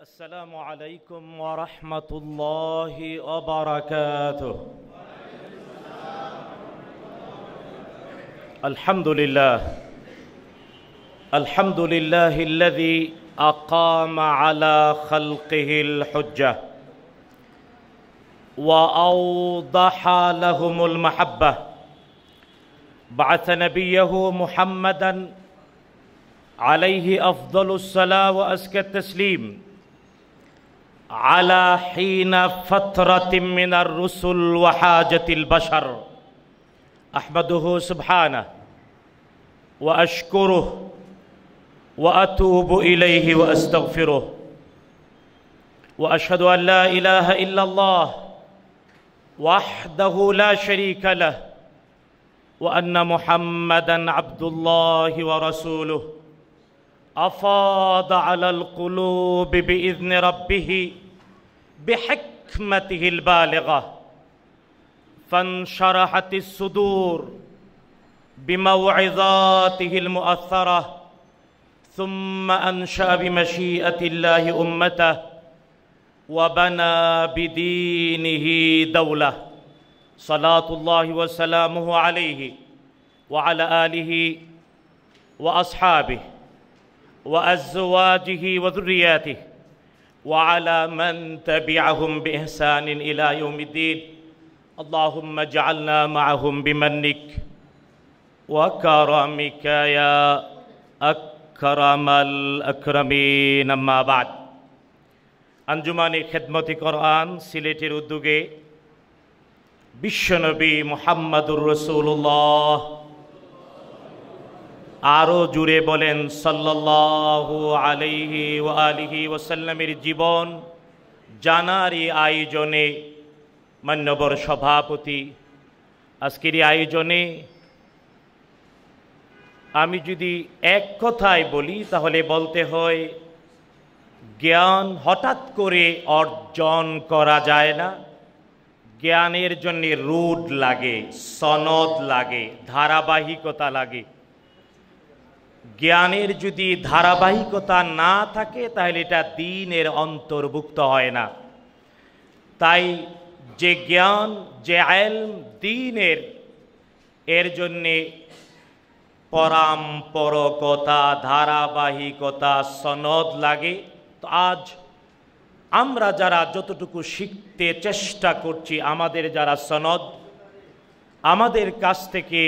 السلام عليكم ورحمة الله وبركاته الحمد لله الحمد لله الذي أقام على خلقه الحجة وأوضح لهم المحبة بعث نبيه محمدا عليه أفضل الصلاة وأزكى التسليم على حين فترة من الرسل وحاجة البشر أحمده سبحانه وأشكره وأتوب إليه وأستغفره وأشهد أن لا إله إلا الله وحده لا شريك له وأن محمدا عبد الله ورسوله أفاض على القلوب بإذن ربه بحكمته البالغه فانشرحت الصدور بموعظاته المؤثره ثم انشا بمشيئه الله امته وبنى بدينه دوله صلاه الله وسلامه عليه وعلى اله واصحابه وازواجه وذرياته وعلى من تبعهم باحسان الى يوم الدين اللهم اجعلنا معهم بمنك وكرمك يا اكرم الاكرمين اما بعد خدمة القرآن কোরআন সিলেটের بشنبي محمد رسول الله আরও জুড়ে বলেন সাল্লাহু আলিহি আলিহি ওসাল্লামের জীবন জানারই আয়োজনে মান্যবর সভাপতি আজকের এই আয়োজনে আমি যদি এক কথায় বলি তাহলে বলতে হয় জ্ঞান হঠাৎ করে অর্জন করা যায় না জ্ঞানের জন্য রুট লাগে সনদ লাগে ধারাবাহিকতা লাগে জ্ঞানের যদি ধারাবাহিকতা না থাকে তাহলে এটা দিনের অন্তর্ভুক্ত হয় না তাই যে জ্ঞান যে আলম দিনের এর জন্যে পরাম্পরকতা ধারাবাহিকতা সনদ লাগে তো আজ আমরা যারা যতটুকু শিখতে চেষ্টা করছি আমাদের যারা সনদ আমাদের কাছ থেকে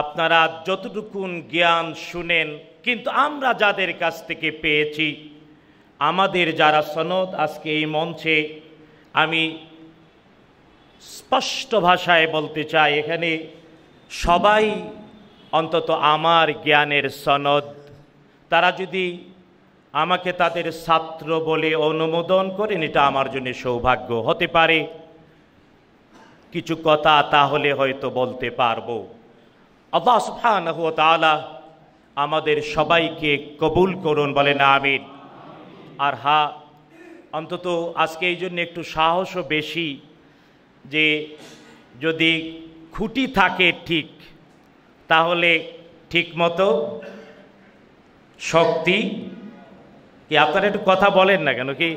আপনারা যতটুকুন জ্ঞান শুনেন কিন্তু আমরা যাদের কাছ থেকে পেয়েছি আমাদের যারা সনদ আজকে এই মঞ্চে আমি স্পষ্ট ভাষায় বলতে চাই এখানে সবাই অন্তত আমার জ্ঞানের সনদ তারা যদি আমাকে তাদের ছাত্র বলে অনুমোদন করেন এটা আমার জন্য সৌভাগ্য হতে পারে কিছু কথা তাহলে হয়তো বলতে পারবো আল্লাহ সুফান তাআলা আমাদের সবাইকে কবুল করুন বলেন আমিন আর হা অন্তত আজকে এই জন্য একটু সাহসও বেশি যে যদি খুঁটি থাকে ঠিক তাহলে ঠিকমতো শক্তি কি আপনারা একটু কথা বলেন না কেন কি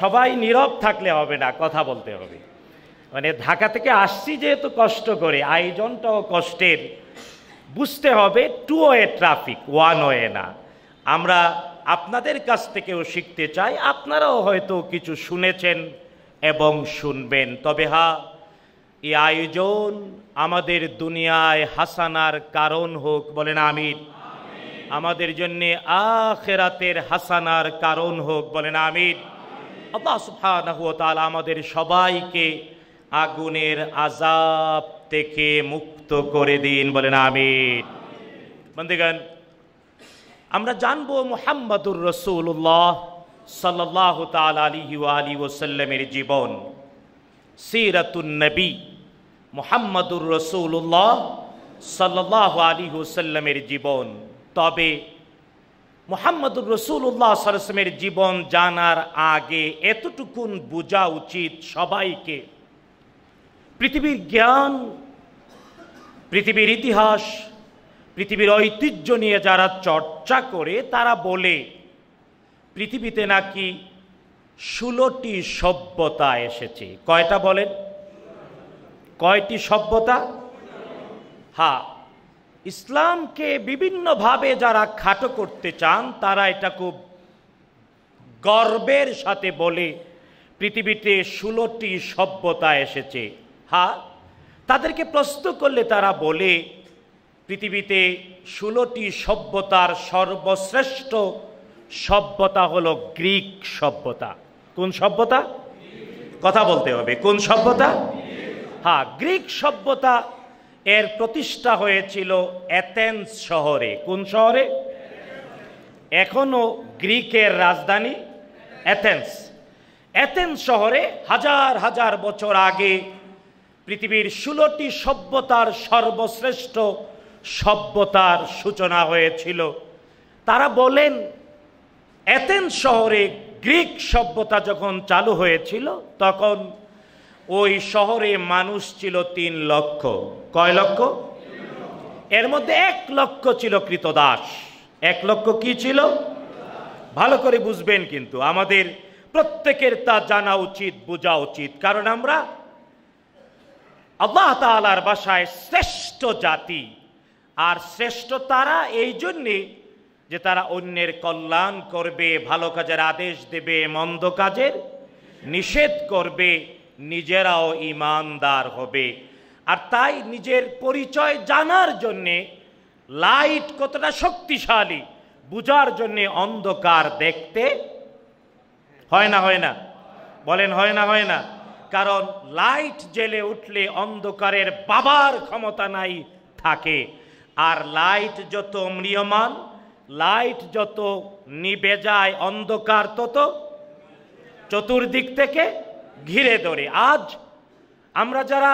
সবাই নীরব থাকলে হবে না কথা বলতে হবে মানে ঢাকা থেকে আসছি যেহেতু কষ্ট করে আয়োজনটাও কষ্টের বুঝতে হবে two way traffic one way না আমরা আপনাদের কাছ থেকেও শিখতে চাই আপনারাও হয়তো কিছু শুনেছেন এবং শুনবেন তবে হা এই আয়োজন আমাদের দুনিয়ায় হাসানার কারণ হোক বলেন আমির আমাদের জন্যে আখেরাতের হাসানার কারণ হোক বলেন আমির আল্লাহ সুবহানাহু ওয়া আমাদের সবাইকে আগুনের আজাব থেকে মুক্ত করে দিন বলেন আমি বন্ধুগণ আমরা জানবো মোহাম্মদুর রসুল্লাহ সাল্লাহ তাল আলী ওসাল্লামের জীবন সিরাতুন্নবী মোহাম্মদুর রসুল্লাহ সাল্লাহ আলী ওসাল্লামের জীবন তবে মোহাম্মদুর রসুল্লাহ সাল্লামের জীবন জানার আগে এতটুকুন বোঝা উচিত সবাইকে পৃথিবীর জ্ঞান পৃথিবীর ইতিহাস পৃথিবীর ঐতিহ্য নিয়ে যারা চর্চা করে তারা বলে পৃথিবীতে নাকি ষোলোটি সভ্যতা এসেছে কয়টা বলেন কয়টি সভ্যতা হ্যাঁ ইসলামকে বিভিন্নভাবে যারা খাটো করতে চান তারা এটা খুব গর্বের সাথে বলে পৃথিবীতে ষোলোটি সভ্যতা এসেছে হ্যাঁ তাদেরকে প্রশ্ন করলে তারা বলে পৃথিবীতে ষোলোটি সভ্যতার সর্বশ্রেষ্ঠ সভ্যতা হল গ্রিক সভ্যতা কোন সভ্যতা কথা বলতে হবে কোন সভ্যতা হ্যাঁ গ্রিক সভ্যতা এর প্রতিষ্ঠা হয়েছিল অ্যাথেন্স শহরে কোন শহরে এখনও গ্রিকের রাজধানী অ্যাথেন্স অ্যাথেন্স শহরে হাজার হাজার বছর আগে পৃথিবীর ষোলোটি সভ্যতার সর্বশ্রেষ্ঠ সভ্যতার সূচনা হয়েছিল তারা বলেন এতেন শহরে গ্রিক সভ্যতা যখন চালু হয়েছিল তখন ওই শহরে মানুষ ছিল তিন লক্ষ কয় লক্ষ এর মধ্যে এক লক্ষ ছিল কৃতদাস এক লক্ষ কি ছিল ভালো করে বুঝবেন কিন্তু আমাদের প্রত্যেকের তা জানা উচিত বোঝা উচিত কারণ আমরা আল্লাহ তালার বাসায় শ্রেষ্ঠ জাতি আর শ্রেষ্ঠ তারা এই জন্যে যে তারা অন্যের কল্যাণ করবে ভালো কাজের আদেশ দেবে মন্দ কাজের নিষেধ করবে নিজেরাও ইমানদার হবে আর তাই নিজের পরিচয় জানার জন্যে লাইট কতটা শক্তিশালী বুঝার জন্যে অন্ধকার দেখতে হয় না হয় না বলেন হয় না হয় না কারণ লাইট জেলে উঠলে অন্ধকারের বাবার ক্ষমতা নাই থাকে আর লাইট যত ম্রিয়মান লাইট যত নিবে যায় অন্ধকার তত চতুর্দিক থেকে ঘিরে ধরে আজ আমরা যারা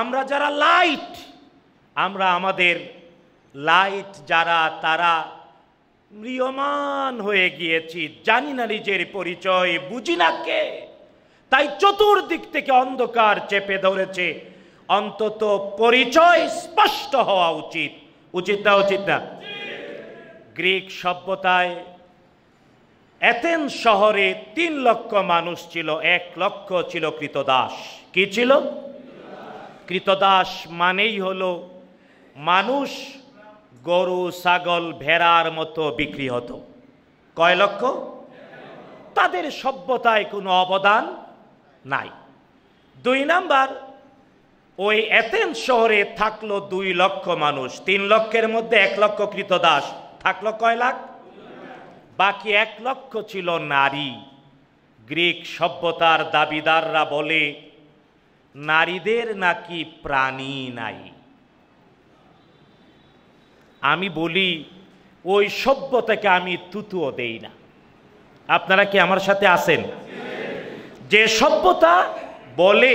আমরা যারা লাইট আমরা আমাদের লাইট যারা তারা ম্রিয়মান হয়ে গিয়েছি জানি না নিজের পরিচয় বুঝি না কে তাই চতুর্দিক থেকে অন্ধকার চেপে ধরেছে অন্তত পরিচয় স্পষ্ট হওয়া উচিত উচিত না উচিত না গ্রিক সভ্যতায় অ্যাথেন শহরে তিন লক্ষ মানুষ ছিল এক লক্ষ ছিল কৃতদাস কি ছিল কৃতদাস মানেই হলো মানুষ গরু ছাগল ভেড়ার মতো বিক্রি হতো কয় লক্ষ তাদের সভ্যতায় কোনো অবদান নাই দুই নাম্বার ওই এথেন শহরে থাকলো দুই লক্ষ মানুষ তিন লক্ষের মধ্যে এক লক্ষ দাস থাকলো কয় লাখ বাকি এক লক্ষ ছিল নারী গ্রিক সভ্যতার দাবিদাররা বলে নারীদের নাকি প্রাণী নাই আমি বলি ওই সভ্যতাকে আমি তুতুও দেই না আপনারা কি আমার সাথে আসেন যে সভ্যতা বলে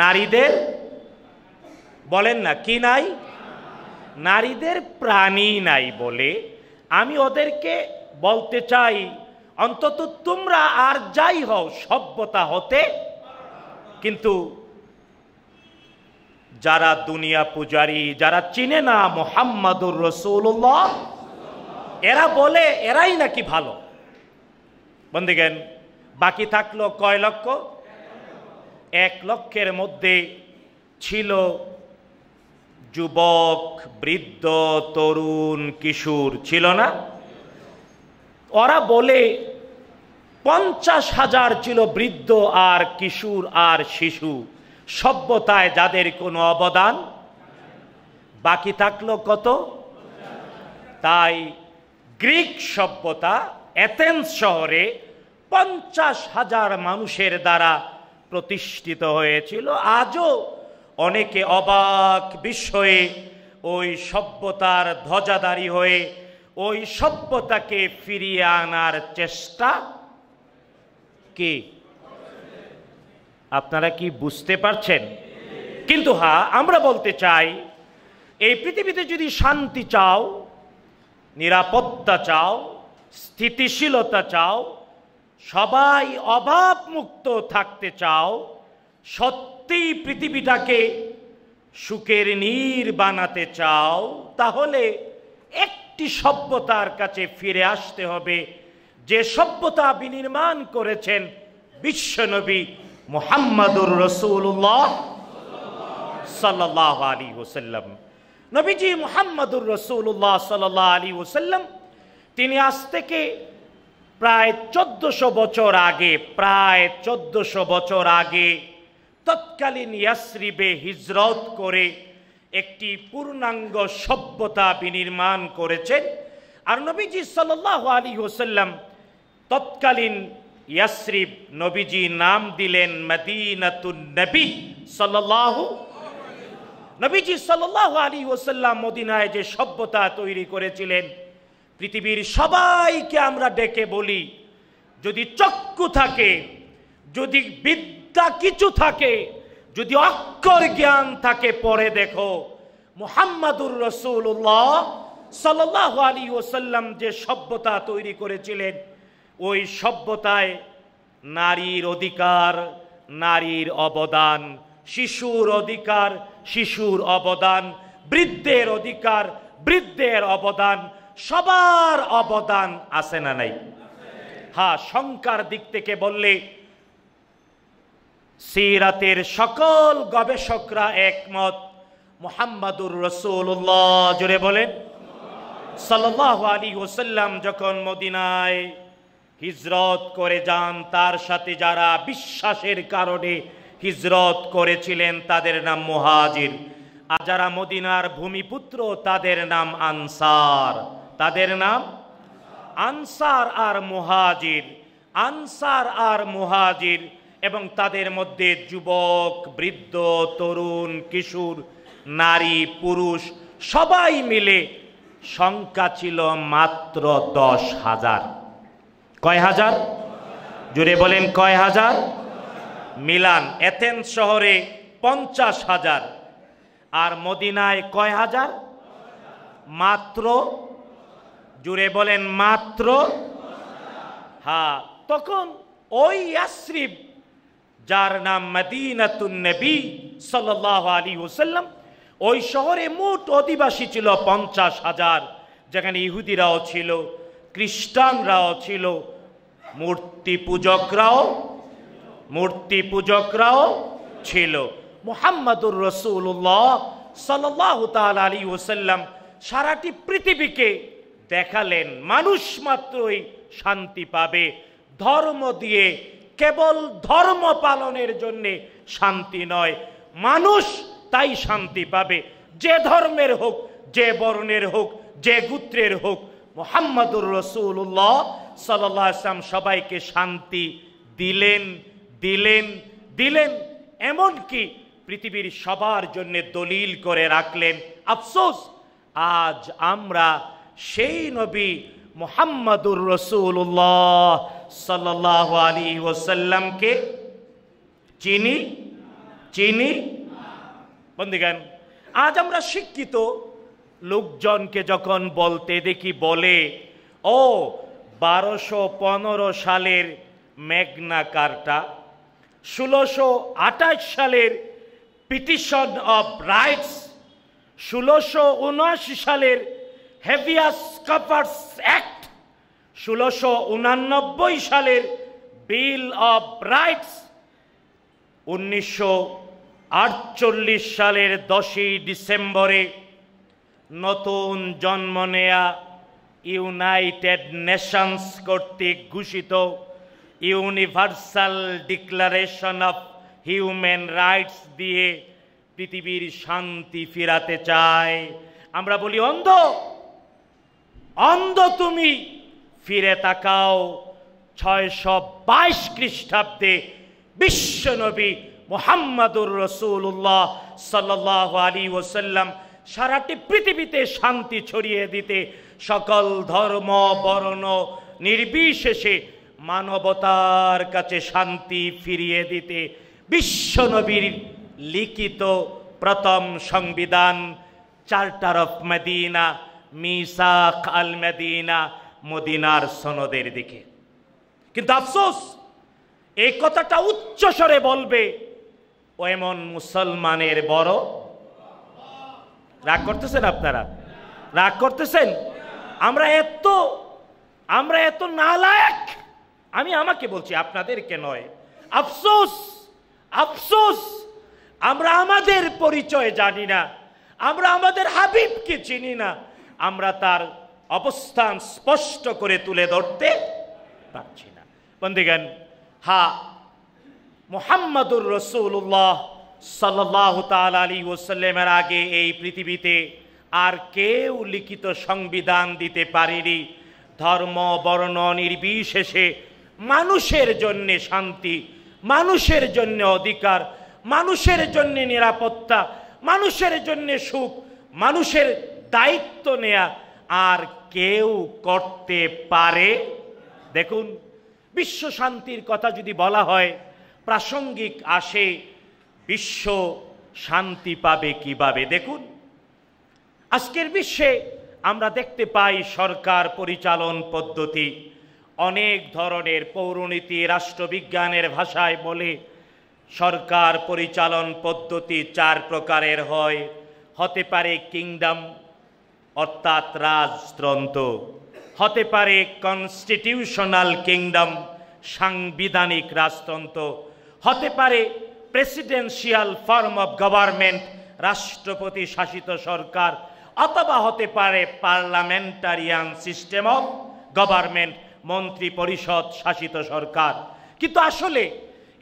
নারীদের বলেন না কি নাই নারীদের প্রাণী নাই বলে আমি ওদেরকে বলতে চাই অন্তত তোমরা আর যাই হও সভ্যতা হতে কিন্তু যারা দুনিয়া পূজারি যারা চিনে না মোহাম্মদুর রসুল্লাহ এরা বলে এরাই নাকি ভালো বন্দিগেন বাকি থাকলো কয় লক্ষ এক লক্ষের মধ্যে ছিল যুবক বৃদ্ধ তরুণ কিশোর ছিল না ওরা বলে পঞ্চাশ হাজার ছিল বৃদ্ধ আর কিশোর আর শিশু সভ্যতায় যাদের কোনো অবদান বাকি থাকলো কত তাই গ্রিক সভ্যতা অ্যাথেন্স শহরে পঞ্চাশ হাজার মানুষের দ্বারা প্রতিষ্ঠিত হয়েছিল আজও অনেকে অবাক বিস্ময়ে ওই সভ্যতার ধ্বজাদারি হয়ে ওই সভ্যতাকে ফিরিয়ে আনার চেষ্টা কি আপনারা কি বুঝতে পারছেন কিন্তু হা হ্যাঁ, আমরা বলতে চাই এই পৃথিবীতে যদি শান্তি চাও নিরাপত্তা চাও স্থিতিশীলতা চাও সবাই অভাব মুক্ত থাকতে চাও সত্যিই পৃথিবীটাকে সুখের নীর বানাতে চাও তাহলে একটি সভ্যতার কাছে ফিরে আসতে হবে যে সভ্যতা বিনির্মাণ করেছেন বিশ্বনবী মোহাম্মদুর রসুল্লাহ সাল্লাহ আলী ওসাল্লাম নবীজি মোহাম্মদুর রসুল্লাহ সাল্লাহ আলী ওসাল্লাম তিনি আজ থেকে প্রায় চোদ্দশো বছর আগে প্রায় চোদ্দশো বছর আগে তৎকালীন ইয়াসরিবে হিজরত করে একটি পূর্ণাঙ্গ সভ্যতা বিনির্মাণ করেছেন আর নবীজি সাল আলী হোসাল্লাম তৎকালীন ইয়াসরিব নবীজি নাম দিলেন মদিনাতুন নবী সাল্লাহ নবীজি সাল আলী ওসাল্লাম মদিনায় যে সভ্যতা তৈরি করেছিলেন পৃথিবীর সবাইকে আমরা ডেকে বলি যদি চক্ষু থাকে যদি বিদ্যা কিছু থাকে যদি অক্ষর জ্ঞান থাকে পরে দেখো মোহাম্মদুর রসুল্লাহ সাল্লাহ আলী ওসাল্লাম যে সভ্যতা তৈরি করেছিলেন ওই সভ্যতায় নারীর অধিকার নারীর অবদান শিশুর অধিকার শিশুর অবদান বৃদ্ধের অধিকার বৃদ্ধের অবদান সবার অবদান আছে না নাই হ্যাঁ শঙ্কার দিক থেকে বললে সিরাতের সকল গবেষকরা একমত মোহাম্মদুর রসুল্লাহ জুড়ে বলেন সাল আলী ওসাল্লাম যখন মদিনায় হিজরত করে যান তার সাথে যারা বিশ্বাসের কারণে হিজরত করেছিলেন তাদের নাম মোহাজির আর যারা মদিনার ভূমিপুত্র তাদের নাম আনসার তাদের নাম আনসার আর মুহাজির আনসার আর মুহাজির এবং তাদের মধ্যে যুবক বৃদ্ধ তরুণ কিশোর নারী পুরুষ সবাই মিলে সংখ্যা ছিল মাত্র দশ হাজার কয় হাজার জুড়ে বলেন কয় হাজার মিলান এথেন্স শহরে পঞ্চাশ হাজার আর মদিনায় কয় হাজার মাত্র জুড়ে বলেন মাত্র হ্যাঁ তখন ওই আশ্রিফ যার নাম মদিনাতুন নবী সাল্লাহ আলী হুসাল্লাম ওই শহরে মোট অধিবাসী ছিল পঞ্চাশ হাজার যেখানে ইহুদিরাও ছিল খ্রিস্টানরাও ছিল মূর্তি পূজকরাও মূর্তি পূজকরাও ছিল মোহাম্মদুর রসুল্লাহ সাল্লাহ তাল আলী ওসাল্লাম সারাটি পৃথিবীকে দেখালেন মানুষ মাত্রই শান্তি পাবে ধর্ম দিয়ে কেবল ধর্ম পালনের জন্যে শান্তি নয় মানুষ তাই শান্তি পাবে যে ধর্মের হোক যে বর্ণের হোক যে গুত্রের হোক মোহাম্মদুর রসুল্লাহ সাল্লাম সবাইকে শান্তি দিলেন দিলেন দিলেন এমনকি পৃথিবীর সবার জন্য দলিল করে রাখলেন আফসোস আজ আমরা সেই নবী মোহাম্মদুর রসুল্লাহ সাল্লাহ আলী ওসাল্লামকে চিনি চিনি বন্দিগান আজ আমরা শিক্ষিত লোকজনকে যখন বলতে দেখি বলে ও বারোশো পনেরো সালের মেঘনা কার্টা ষোলোশো আঠাশ সালের পিটিশন অফ রাইটস ষোলোশো উনআশি সালের হেভিয়াস কপার্স অ্যাক্ট ষোলোশো উনানব্বই সালের বিল অব রাইটস উনিশশো আটচল্লিশ সালের দশই ডিসেম্বরে নতুন জন্ম নেয়া ইউনাইটেড নেশনস কর্তৃক ঘোষিত Universal Declaration of Human Rights দিয়ে পৃথিবীর শান্তি ফিরাতে চায় আমরা বলি অন্ধ অন্ধ তুমি ফিরে তাকাও ছয়শো বাইশ খ্রিস্টাব্দে বিশ্বনবী মোহাম্মদুর রসুল্লাহ সাল্লাহ আলী ওসাল্লাম সারাটি পৃথিবীতে শান্তি ছড়িয়ে দিতে সকল ধর্ম বর্ণ নির্বিশেষে মানবতার কাছে শান্তি ফিরিয়ে দিতে বিশ্বনবীর লিখিত প্রথম সংবিধান চার্টার অফ মেদিনা মিসাক আল মেদিনা মদিনার সনদের দিকে কিন্তু আফসোস এই কথাটা উচ্চস্বরে বলবে ও এমন মুসলমানের বড় রাগ করতেছেন আপনারা রাগ করতেছেন আমরা এত আমরা এত নালায়ক আমি আমাকে বলছি আপনাদেরকে নয় আফসোস আফসোস আমরা আমাদের পরিচয় জানি না আমরা আমাদের হাবিবকে চিনি না আমরা তার অবস্থান স্পষ্ট করে তুলে ধরতে পারছি না বন্ধুগান হা মোহাম্মদুর রসুল্লাহ সাল্লাহ তাল আলী ওসাল্লামের আগে এই পৃথিবীতে আর কেউ লিখিত সংবিধান দিতে পারেনি ধর্ম বর্ণ নির্বিশেষে মানুষের জন্য শান্তি মানুষের জন্য অধিকার মানুষের জন্য নিরাপত্তা মানুষের জন্য সুখ মানুষের দায়িত্ব নেয়া আর কেউ করতে পারে দেখুন বিশ্ব শান্তির কথা যদি বলা হয় প্রাসঙ্গিক আসে বিশ্ব শান্তি পাবে কিভাবে দেখুন আজকের বিশ্বে আমরা দেখতে পাই সরকার পরিচালন পদ্ধতি অনেক ধরনের পৌরনীতি রাষ্ট্রবিজ্ঞানের ভাষায় বলে সরকার পরিচালন পদ্ধতি চার প্রকারের হয় হতে পারে কিংডম অর্থাৎ রাজতন্ত্র হতে পারে কনস্টিটিউশনাল কিংডম সাংবিধানিক রাজতন্ত্র হতে পারে প্রেসিডেন্সিয়াল ফর্ম অব গভর্নমেন্ট রাষ্ট্রপতি শাসিত সরকার অথবা হতে পারে পার্লামেন্টারিয়ান সিস্টেম অফ গভর্নমেন্ট মন্ত্রী পরিষদ শাসিত সরকার কিন্তু আসলে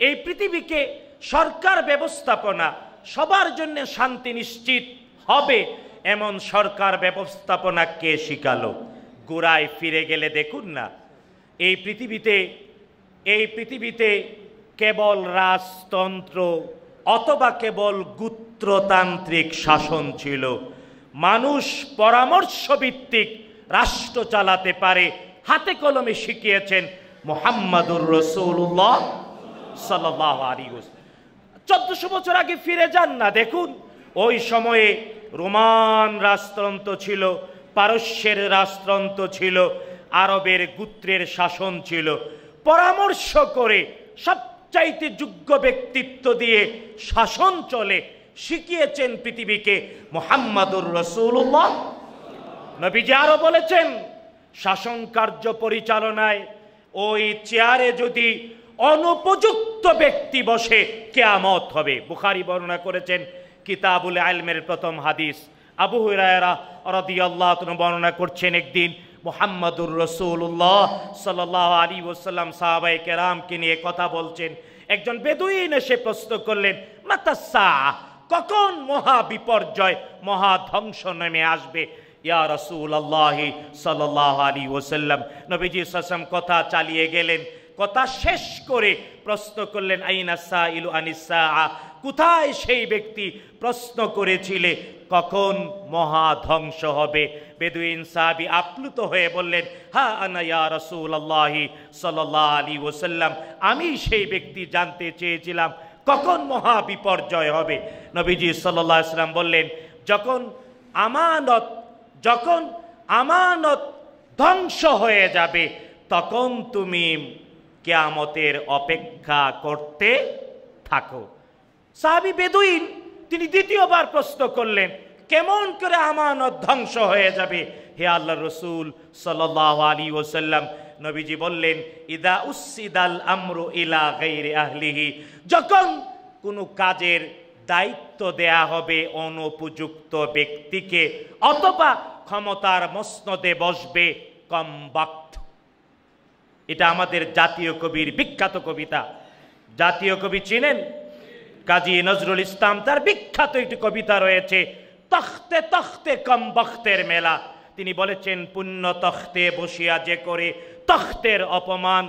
এই পৃথিবীকে সরকার ব্যবস্থাপনা সবার জন্য শান্তি নিশ্চিত হবে এমন সরকার ব্যবস্থাপনা কে শিখালো গোড়ায় ফিরে গেলে দেখুন না এই পৃথিবীতে এই পৃথিবীতে কেবল রাজতন্ত্র অথবা কেবল গুত্রতান্ত্রিক শাসন ছিল মানুষ পরামর্শভিত্তিক রাষ্ট্র চালাতে পারে হাতে কলমে শিখিয়েছেন মোহাম্মদুর রসৌল্লাহ সাল্লাহ আলী চোদ্দশো বছর আগে ফিরে যান না দেখুন ওই সময়ে রোমান রাজতন্ত্র ছিল পারস্যের রাজতন্ত্র ছিল আরবের গুত্রের শাসন ছিল পরামর্শ করে সবচাইতে যোগ্য ব্যক্তিত্ব দিয়ে শাসন চলে শিখিয়েছেন পৃথিবীকে মোহাম্মদুর রসুল্লাহ নবীজি আরও বলেছেন শাসন কার্য পরিচালনায় ওই চেয়ারে যদি অনুপযুক্ত ব্যক্তি বসে কেয়ামত হবে বুখারি বর্ণনা করেছেন কিতাবুল আলমের প্রথম হাদিস আবু হুরায়রা রদিয়াল্লাহ তিনি বর্ণনা করছেন একদিন মোহাম্মদুর রসুল্লাহ সাল আলী ওসাল্লাম সাহাবাই কেরামকে নিয়ে কথা বলছেন একজন বেদুইন এসে প্রশ্ন করলেন মাতাসা কখন মহা বিপর্যয় মহা ধ্বংস নেমে আসবে ইয়া রসুল আল্লাহি সাল্লাহ আলী ওসাল্লাম নবীজি সাসাম কথা চালিয়ে গেলেন কথা শেষ করে প্রশ্ন করলেন আইনাসা ইলু আনিসা কোথায় সেই ব্যক্তি প্রশ্ন করেছিলে কখন মহা ধ্বংস হবে বেদুইন সাহাবি আপ্লুত হয়ে বললেন হা আনায়া রসুল আল্লাহি সাল্লাহ আলী ওসাল্লাম আমি সেই ব্যক্তি জানতে চেয়েছিলাম কখন মহা বিপর্যয় হবে নবীজি সাল্লাহ ইসলাম বললেন যখন আমানত যখন আমানত ধ্বংস হয়ে যাবে তখন তুমি কেয়ামতের অপেক্ষা করতে থাকো সাহাবি বেদুইন তিনি দ্বিতীয়বার প্রশ্ন করলেন কেমন করে আমানত ধ্বংস হয়ে যাবে হে আল্লাহ রসুল সাল আলী ওসাল্লাম নবীজি বললেন ইদা উসিদাল আমরু ইলা গাইরে আহলিহি যখন কোনো কাজের দায়িত্ব দেয়া হবে অনুপযুক্ত ব্যক্তিকে অথবা ক্ষমতার মসনদে বসবে কম এটা আমাদের জাতীয় কবির বিখ্যাত কবিতা জাতীয় কবি চিনেন কাজী নজরুল ইসলাম তার বিখ্যাত একটি কবিতা রয়েছে তখতে তখতে কম বখতের মেলা তিনি বলেছেন পুণ্য তখতে বসিয়া যে করে তখতের অপমান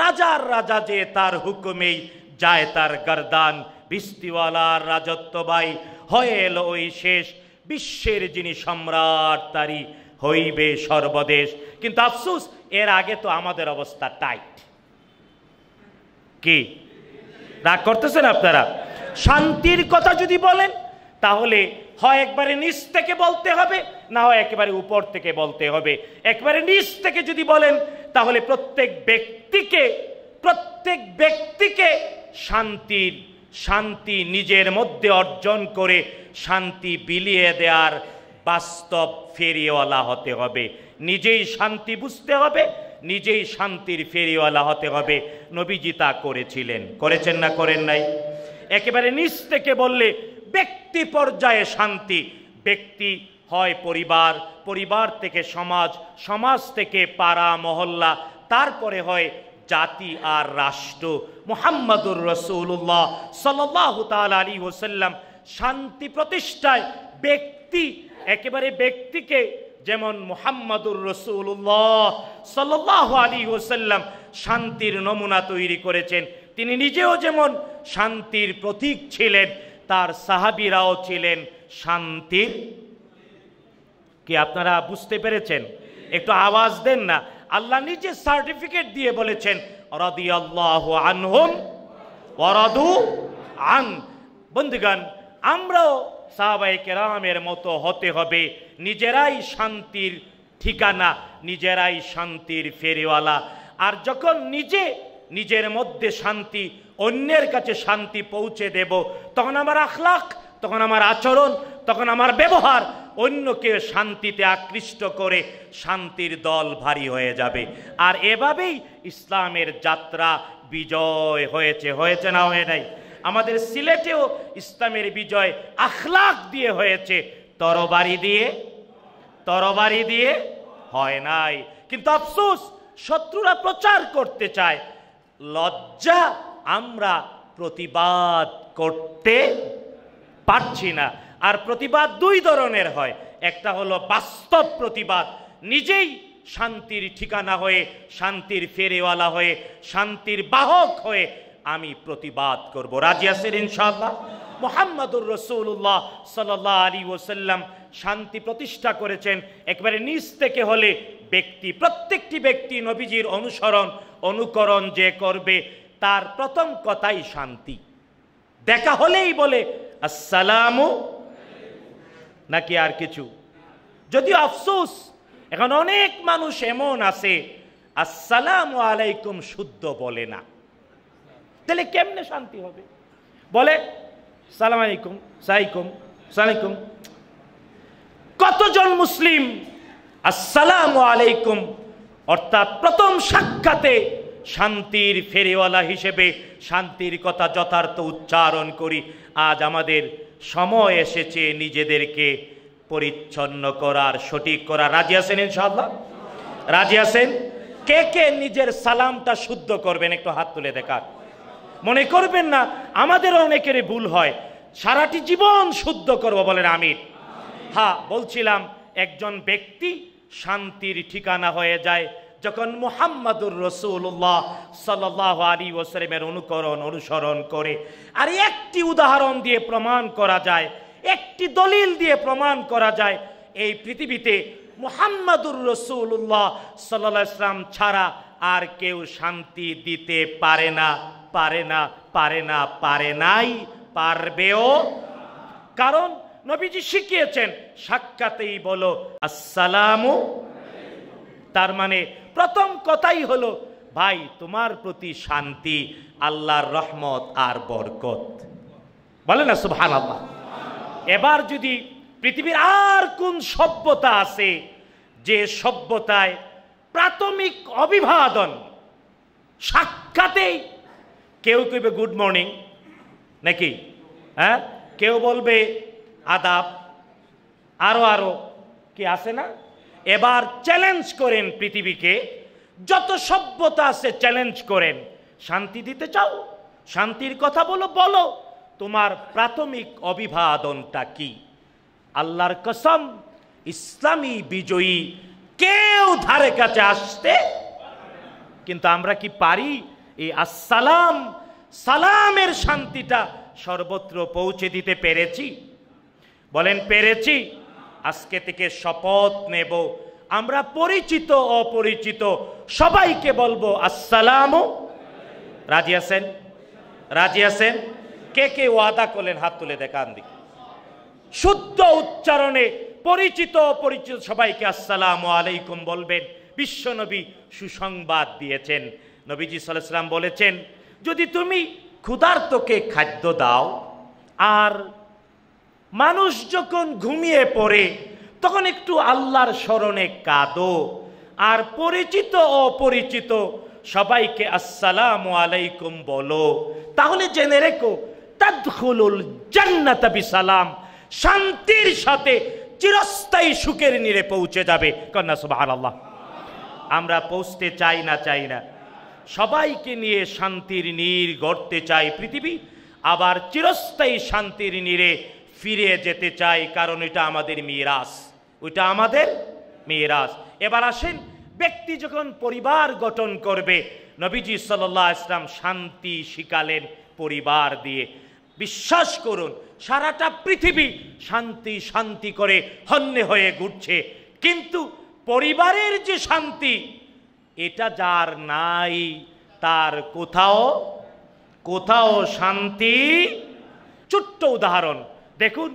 রাজার রাজা যে তার হুকুমেই যায় তার গরদান বিস্তিওয়ালার রাজত্ববাই হয়ে এলো ওই শেষ বিশ্বের যিনি সম্রাট তারি হইবে সর্বদেশ কিন্তু আফসুস এর আগে তো আমাদের অবস্থা টাইট কি রাগ করতেছেন আপনারা শান্তির কথা যদি বলেন তাহলে হয় একবারে নিচ থেকে বলতে হবে না হয় একেবারে উপর থেকে বলতে হবে একবারে নিচ থেকে যদি বলেন তাহলে প্রত্যেক ব্যক্তিকে প্রত্যেক ব্যক্তিকে শান্তির শান্তি নিজের মধ্যে অর্জন করে শান্তি বিলিয়ে দেওয়ার বাস্তব ফেরিওয়ালা হতে হবে নিজেই শান্তি বুঝতে হবে নিজেই শান্তির ফেরিওয়ালা হতে হবে নবীজি তা করেছিলেন করেছেন না করেন নাই একেবারে নিচ থেকে বললে ব্যক্তি পর্যায়ে শান্তি ব্যক্তি হয় পরিবার পরিবার থেকে সমাজ সমাজ থেকে পাড়া মহল্লা তারপরে হয় জাতি আর রাষ্ট্র মোহাম্মদুর রসুল্লাহ সাল্লাহ তাল আলী ওসাল্লাম শান্তি প্রতিষ্ঠায় ব্যক্তি একেবারে ব্যক্তিকে যেমন মোহাম্মদুর রসুল্লাহ সাল্লাহ আলী ওসাল্লাম শান্তির নমুনা তৈরি করেছেন তিনি নিজেও যেমন শান্তির প্রতীক ছিলেন তার সাহাবিরাও ছিলেন শান্তির কি আপনারা বুঝতে পেরেছেন একটু আওয়াজ দেন না আল্লাহ নিজে সার্টিফিকেট দিয়ে বলেছেন রদি আল্লাহ আনহুম ওরাদু আন বন্ধুগণ আমরাও সাহাবাই কেরামের মতো হতে হবে নিজেরাই শান্তির ঠিকানা নিজেরাই শান্তির ফেরিওয়ালা আর যখন নিজে নিজের মধ্যে শান্তি অন্যের কাছে শান্তি পৌঁছে দেব তখন আমার আখলাখ তখন আমার আচরণ তখন আমার ব্যবহার অন্যকে শান্তিতে আকৃষ্ট করে শান্তির দল ভারী হয়ে যাবে আর এভাবেই ইসলামের যাত্রা বিজয় হয়েছে হয়েছে না হয়ে নাই আমাদের সিলেটেও ইসলামের বিজয় আখলাখ দিয়ে হয়েছে তরবারি দিয়ে তরবারি দিয়ে হয় নাই কিন্তু আফসোস শত্রুরা প্রচার করতে চায় লজ্জা আমরা প্রতিবাদ করতে পারছি না আর প্রতিবাদ দুই ধরনের হয় একটা হলো বাস্তব প্রতিবাদ নিজেই শান্তির ঠিকানা হয়ে শান্তির ফেরেওয়ালা হয়ে শান্তির বাহক হয়ে আমি প্রতিবাদ করব রাজিয়া সেরিন ইনশাল্লাহ মোহাম্মদুর রসুল্লাহ সাল আলী ওসাল্লাম শান্তি প্রতিষ্ঠা করেছেন একবারে নিজ থেকে হলে ব্যক্তি প্রত্যেকটি ব্যক্তি নবীজির অনুসরণ অনুকরণ যে করবে তার প্রথম কথাই শান্তি দেখা হলেই বলে আসসালাম নাকি আর কিছু যদি আফসুস এখন অনেক মানুষ এমন আছে আসসালাম আলাইকুম শুদ্ধ বলে না তাহলে কেমনে শান্তি হবে বলে সালাম আলাইকুম সাইকুম সালাইকুম কতজন মুসলিম আসসালাম আলাইকুম অর্থাৎ প্রথম সাক্ষাতে শান্তির ফেরিওয়ালা হিসেবে শান্তির কথা যথার্থ উচ্চারণ করি আজ আমাদের সময় এসেছে নিজেদেরকে পরিচ্ছন্ন করার সঠিক করা রাজি আছেন ইনশাল্লাহ রাজি আছেন কে কে নিজের সালামটা শুদ্ধ করবেন একটু হাত তুলে দেখার মনে করবেন না আমাদের অনেকেরই ভুল হয় সারাটি জীবন শুদ্ধ করব বলেন আমির হ্যাঁ বলছিলাম একজন ব্যক্তি শান্তির ঠিকানা হয়ে যায় যখন মুহাম্মাদুর রসুল্লাহ সাল্লাহ আলী ওসলেমের অনুকরণ অনুসরণ করে আর একটি উদাহরণ দিয়ে প্রমাণ করা যায় একটি দলিল দিয়ে প্রমাণ করা যায় এই পৃথিবীতে মুহাম্মাদুর রসুল্লাহ সাল্লাহ ইসলাম ছাড়া আর কেউ শান্তি দিতে পারে না পারে না পারে না পারে নাই পারবেও কারণ নবীজি শিখিয়েছেন সাক্ষাতেই বলো আসসালামু তার মানে প্রথম কথাই হলো ভাই তোমার প্রতি শান্তি আল্লাহর রহমত আর বরকত বলে না সুবহান আল্লাহ এবার যদি পৃথিবীর আর কোন সভ্যতা আছে যে সভ্যতায় প্রাথমিক অভিবাদন সাক্ষাতেই কেউ কইবে গুড মর্নিং নাকি হ্যাঁ কেউ বলবে আদাব আরও আরও কি আছে না এবার চ্যালেঞ্জ করেন পৃথিবীকে যত সভ্যতা আছে চ্যালেঞ্জ করেন শান্তি দিতে চাও শান্তির কথা বলো বলো তোমার প্রাথমিক অভিবাদনটা কি আল্লাহর কসম ইসলামী বিজয়ী কেউ ধারে কাছে আসতে কিন্তু আমরা কি পারি এই আসসালাম সালামের শান্তিটা সর্বত্র পৌঁছে দিতে পেরেছি বলেন পেরেছি আজকে থেকে শপথ নেব আমরা পরিচিত অপরিচিত সবাইকে বলবো আসসালামও রাজি আছেন রাজি আছেন কে কে ওয়াদা করলেন হাত তুলে দেখান দিকে শুদ্ধ উচ্চারণে পরিচিত অপরিচিত সবাইকে আসসালাম আলাইকুম বলবেন বিশ্বনবী সুসংবাদ দিয়েছেন নবীজি সাল্লাম বলেছেন যদি তুমি ক্ষুধার্তকে খাদ্য দাও আর মানুষ যখন ঘুমিয়ে পড়ে তখন একটু আল্লাহর স্মরণে কাঁদো আর পরিচিত অপরিচিত সবাইকে আসসালাম আলাইকুম বলো তাহলে জেনে রেখো তাদুল জান্নাতাবি সালাম শান্তির সাথে চিরস্থায়ী সুখের নিরে পৌঁছে যাবে কন্যা সুবাহ আল্লাহ আমরা পৌঁছতে চাই না চাই না সবাইকে নিয়ে শান্তির নীর গড়তে চায় পৃথিবী আবার চিরস্থায়ী শান্তির নীরে ফিরে যেতে চাই কারণ এটা আমাদের মিরাস ওইটা আমাদের মিরাস এবার আসেন ব্যক্তি যখন পরিবার গঠন করবে নবীজি সাল্লাহ ইসলাম শান্তি শিখালেন পরিবার দিয়ে বিশ্বাস করুন সারাটা পৃথিবী শান্তি শান্তি করে হন্যে হয়ে ঘুরছে কিন্তু পরিবারের যে শান্তি এটা যার নাই তার কোথাও কোথাও শান্তি ছোট্ট উদাহরণ দেখুন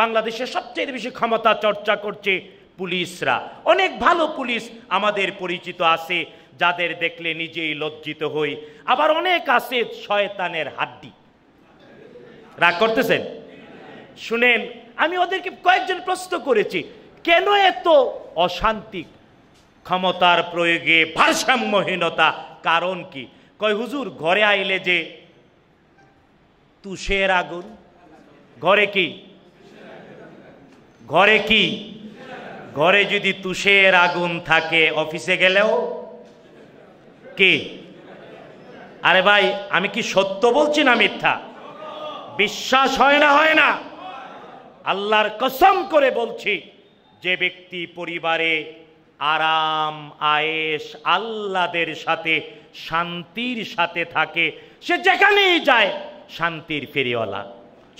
বাংলাদেশে সবচেয়ে বেশি ক্ষমতা চর্চা করছে পুলিশরা অনেক ভালো পুলিশ আমাদের পরিচিত আছে যাদের দেখলে নিজেই লজ্জিত হই আবার অনেক আছে শয়তানের হাড্ডি রাগ করতেছেন শুনেন আমি ওদেরকে কয়েকজন প্রশ্ন করেছি কেন এত অশান্তি ক্ষমতার প্রয়োগে ভারসাম্যহীনতা কারণ কি কয় হুজুর ঘরে আইলে যে তুষের আগুন ঘরে কি ঘরে কি ঘরে যদি তুষের আগুন থাকে অফিসে গেলেও কি আরে ভাই আমি কি সত্য বলছি না মিথ্যা বিশ্বাস হয় না হয় না আল্লাহর কসম করে বলছি যে ব্যক্তি পরিবারে আরাম আয়েস আল্লাদের সাথে শান্তির সাথে থাকে সে যেখানেই যায় শান্তির ফেরিওয়ালা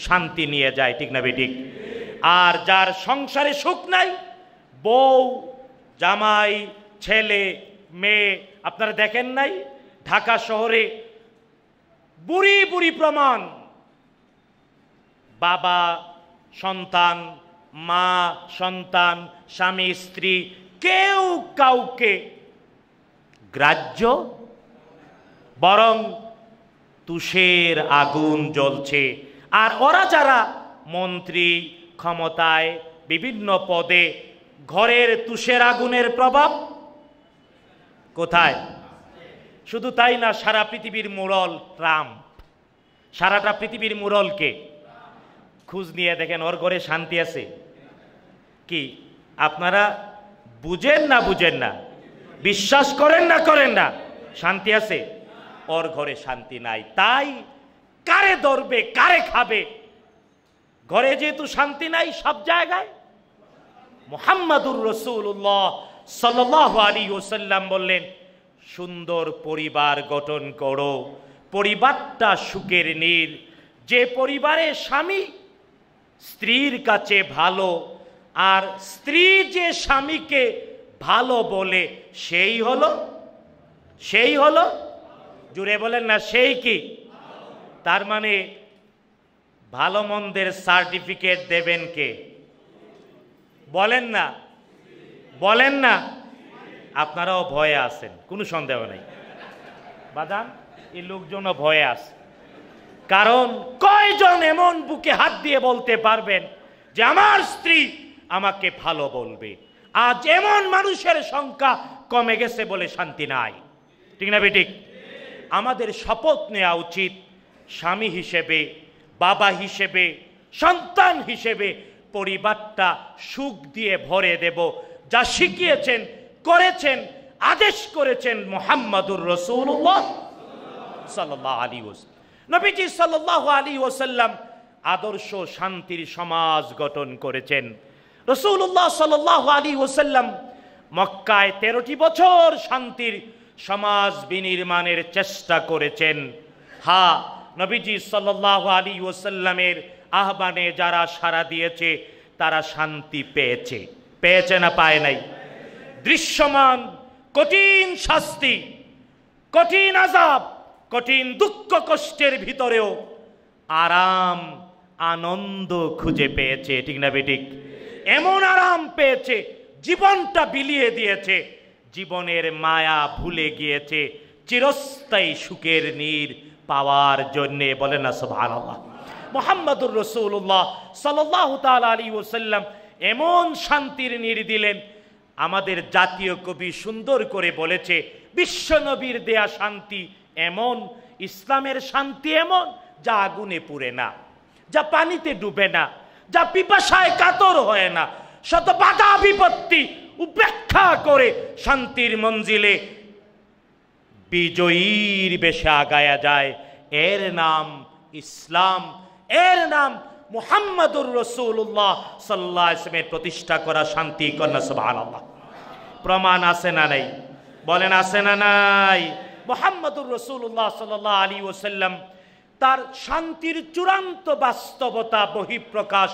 শান্তি নিয়ে যায় ঠিক না বেটিক আর যার সংসারে সুখ নাই বউ জামাই ছেলে মেয়ে আপনারা দেখেন নাই ঢাকা শহরে বুড়ি বুড়ি প্রমাণ বাবা সন্তান মা সন্তান স্বামী স্ত্রী কেউ কাউকে গ্রাহ্য বরং তুষের আগুন জ্বলছে আর ওরা যারা মন্ত্রী ক্ষমতায় বিভিন্ন পদে ঘরের তুষের আগুনের প্রভাব কোথায় শুধু তাই না সারা পৃথিবীর মুরল ট্রাম্প সারাটা পৃথিবীর মুরলকে খুঁজ নিয়ে দেখেন ওর ঘরে শান্তি আছে কি আপনারা বুঝেন না বুঝেন না বিশ্বাস করেন না করেন না শান্তি আছে ওর ঘরে শান্তি নাই তাই কারে ধরবে কারে খাবে ঘরে যেহেতু শান্তি নাই সব জায়গায় মোহাম্মদুর রসুল্লাহ সাল্লাহ আলী ওসাল্লাম বললেন সুন্দর পরিবার গঠন করো পরিবারটা সুখের নীল যে পরিবারে স্বামী স্ত্রীর কাছে ভালো আর স্ত্রী যে স্বামীকে ভালো বলে সেই হলো সেই হলো জুড়ে বলেন না সেই কি তার মানে ভালো মন্দের সার্টিফিকেট দেবেন কে বলেন না বলেন না আপনারাও ভয়ে আছেন কোনো সন্দেহ নেই বাদাম এই লোকজনও ভয়ে আছে কারণ কয়জন এমন বুকে হাত দিয়ে বলতে পারবেন যে আমার স্ত্রী আমাকে ভালো বলবে আজ এমন মানুষের সংখ্যা কমে গেছে বলে শান্তি নাই ঠিক না বেটিক আমাদের শপথ নেওয়া উচিত স্বামী হিসেবে বাবা হিসেবে সন্তান হিসেবে পরিবারটা সুখ দিয়ে ভরে দেব যা শিখিয়েছেন করেছেন আদেশ করেছেন মোহাম্মদুর রসুল সাল্লাহ আলী নবীজি সাল্লাহ আলী ওসাল্লাম আদর্শ শান্তির সমাজ গঠন করেছেন রসুল্লাহ সাল আলী ওসাল্লাম মক্কায় তেরোটি বছর শান্তির সমাজ বিনির্মাণের চেষ্টা করেছেন হা নবীজি সাল্লাহ আলী ওসাল্লামের আহ্বানে যারা সাড়া দিয়েছে তারা শান্তি পেয়েছে পেয়েছে না পায় নাই দৃশ্যমান কঠিন শাস্তি কঠিন আজাব কঠিন দুঃখ কষ্টের ভিতরেও আরাম আনন্দ খুঁজে পেয়েছে ঠিক না বেটিক এমন আরাম পেয়েছে জীবনটা বিলিয়ে দিয়েছে জীবনের মায়া ভুলে গিয়েছে চিরস্থায়ী সুখের নীর পাওয়ার জন্যে বলে না সোভান আল্লাহ মোহাম্মদুর রসুল্লাহ সাল্লাহ তাল আলী ওসাল্লাম এমন শান্তির নীর দিলেন আমাদের জাতীয় কবি সুন্দর করে বলেছে বিশ্বনবীর দেয়া শান্তি এমন ইসলামের শান্তি এমন যা আগুনে পুড়ে না যা পানিতে ডুবে না যা পিপাসায় কাতর হয় না শত বাধা বিপত্তি উপেক্ষা করে শান্তির মঞ্জিলে বিজয়ীর বেশে আগায়া যায় এর নাম ইসলাম এর নাম মুহাম্মদুর রসুল্লাহ সাল্লাহ ইসলামের প্রতিষ্ঠা করা শান্তি কন্যা সুবাহ প্রমাণ আছে না নাই বলেন আছে না নাই মোহাম্মদুর রসুল্লাহ সাল্লাহ আলী ওসাল্লাম তার শান্তির চূড়ান্ত বাস্তবতা বহিঃপ্রকাশ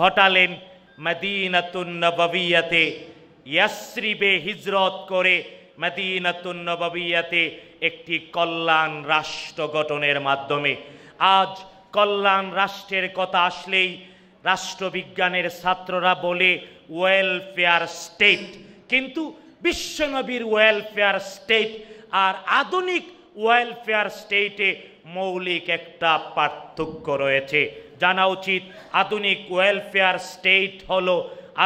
ঘটালেন মদিনাতুন্নবিয়াতে ইয়াসরিবে হিজরত করে মদিনাতুন্নবিয়াতে একটি কল্যাণ রাষ্ট্র গঠনের মাধ্যমে আজ কল্যাণ রাষ্ট্রের কথা আসলেই রাষ্ট্রবিজ্ঞানের ছাত্ররা বলে ওয়েলফেয়ার স্টেট কিন্তু বিশ্বনবীর ওয়েলফেয়ার স্টেট আর আধুনিক ওয়েলফেয়ার স্টেটে মৌলিক একটা পার্থক্য রয়েছে জানা উচিত আধুনিক ওয়েলফেয়ার স্টেট হলো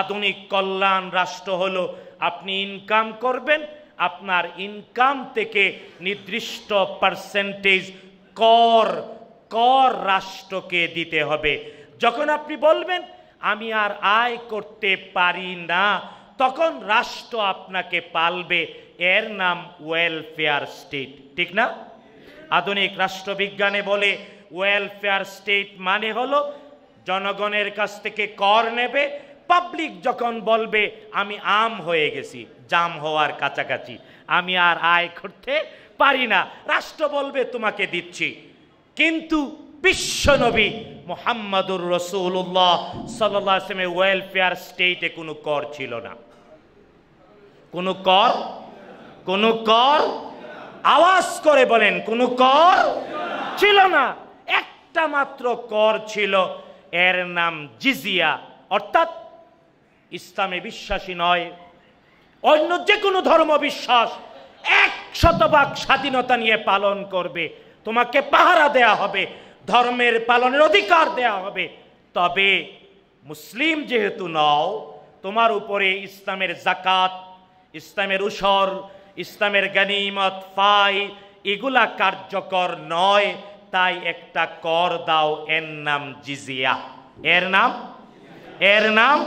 আধুনিক কল্যাণ রাষ্ট্র হলো আপনি ইনকাম করবেন আপনার ইনকাম থেকে নির্দিষ্ট পার্সেন্টেজ কর কর রাষ্ট্রকে দিতে হবে যখন আপনি বলবেন আমি আর আয় করতে পারি না তখন রাষ্ট্র আপনাকে পালবে এর নাম ওয়েলফেয়ার স্টেট ঠিক না আধুনিক রাষ্ট্রবিজ্ঞানে বলে ওয়েলফেয়ার স্টেট মানে হলো জনগণের কাছ থেকে কর নেবে পাবলিক যখন বলবে আমি আম হয়ে গেছি জাম হওয়ার কাছাকাছি আমি আর আয় করতে পারি না রাষ্ট্র বলবে তোমাকে দিচ্ছি কিন্তু বিশ্বনবী মোহাম্মদুর রসুল্লাহ সাল্লাহ ওয়েলফেয়ার স্টেটে কোনো কর ছিল না কোনো কর কোনো কর আওয়াজ করে বলেন কোনো কর ছিল না একটা মাত্র কর ছিল এর নাম জিজিয়া অর্থাৎ ইসলামে বিশ্বাসী নয় অন্য যে কোনো ধর্ম বিশ্বাস এক শতভাগ স্বাধীনতা নিয়ে পালন করবে তোমাকে পাহারা দেয়া হবে ধর্মের পালনের অধিকার দেয়া হবে তবে মুসলিম যেহেতু নও তোমার উপরে ইসলামের জাকাত ইসলামের উসর ইসলামের গানিমত পাই এগুলা কার্যকর নয় তাই একটা কর দাও এর নাম জিজিয়া এর নাম এর নাম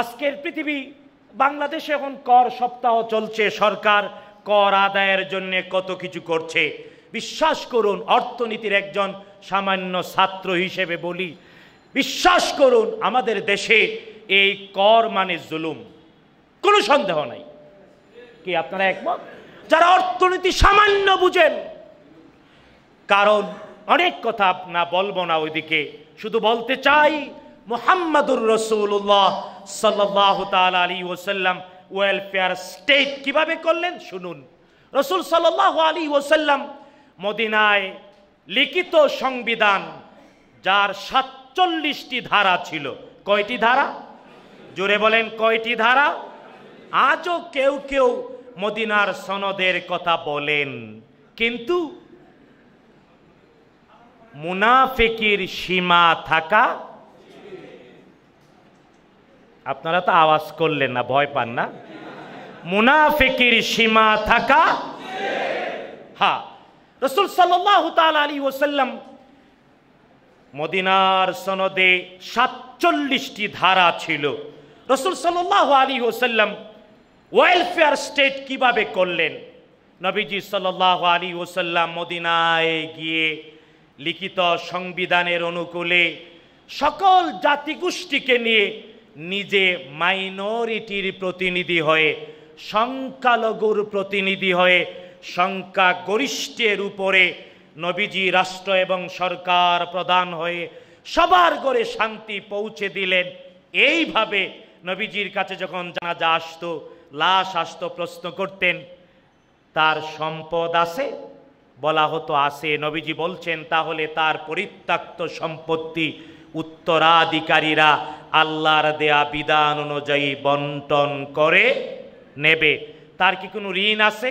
আজকের পৃথিবী বাংলাদেশে এখন কর সপ্তাহ চলছে সরকার কর আদায়ের জন্য কত কিছু করছে বিশ্বাস করুন অর্থনীতির একজন সামান্য ছাত্র হিসেবে বলি বিশ্বাস করুন আমাদের দেশে এই কর মানে জুলুম কোনো সন্দেহ নাই কি আপনারা একমত যারা অর্থনীতি সামান্য বুঝেন কারণ অনেক কথা না বলবো না ওইদিকে শুধু বলতে চাই মোহাম্মদুর রসুল্লাহ সাল্লাহ তাল আলী ওসাল্লাম ওয়েলফেয়ার স্টেট কিভাবে করলেন শুনুন রসুল সাল্লাহ আলী ওসাল্লাম মদিনায় লিখিত সংবিধান যার সাতচল্লিশটি ধারা ছিল কয়টি ধারা জোরে বলেন কয়টি ধারা আজও কেউ কেউ মদিনার সনদের কথা বলেন কিন্তু মুনাফিকির সীমা থাকা আপনারা তো আওয়াজ করলেন না ভয় পান না মুনাফিকির সীমা থাকা হ্যাঁ রসুল সাল্লাহ আলী ওসাল্লাম মদিনার সনদে সাতচল্লিশটি ধারা ছিল রসুল সাল্লাহ আলী ওসাল্লাম ওয়েলফেয়ার স্টেট কিভাবে করলেন নবীজি সাল্লাহ আলী ওসাল্লাম মদিনায় গিয়ে লিখিত সংবিধানের অনুকূলে সকল জাতিগোষ্ঠীকে নিয়ে নিজে মাইনরিটির প্রতিনিধি হয়ে সংখ্যালঘুর প্রতিনিধি হয়ে সংখ্যা গরিষ্ঠের উপরে নবীজি রাষ্ট্র এবং সরকার প্রদান হয়ে সবার ঘরে শান্তি পৌঁছে দিলেন এইভাবে নবীজির কাছে যখন জানাজা আসতো লাশ আসত প্রশ্ন করতেন তার সম্পদ আছে বলা হতো আছে নবীজি বলছেন তাহলে তার পরিত্যক্ত সম্পত্তি উত্তরাধিকারীরা আল্লাহর দেয়া বিধান অনুযায়ী বন্টন করে নেবে তার কি কোনো ঋণ আছে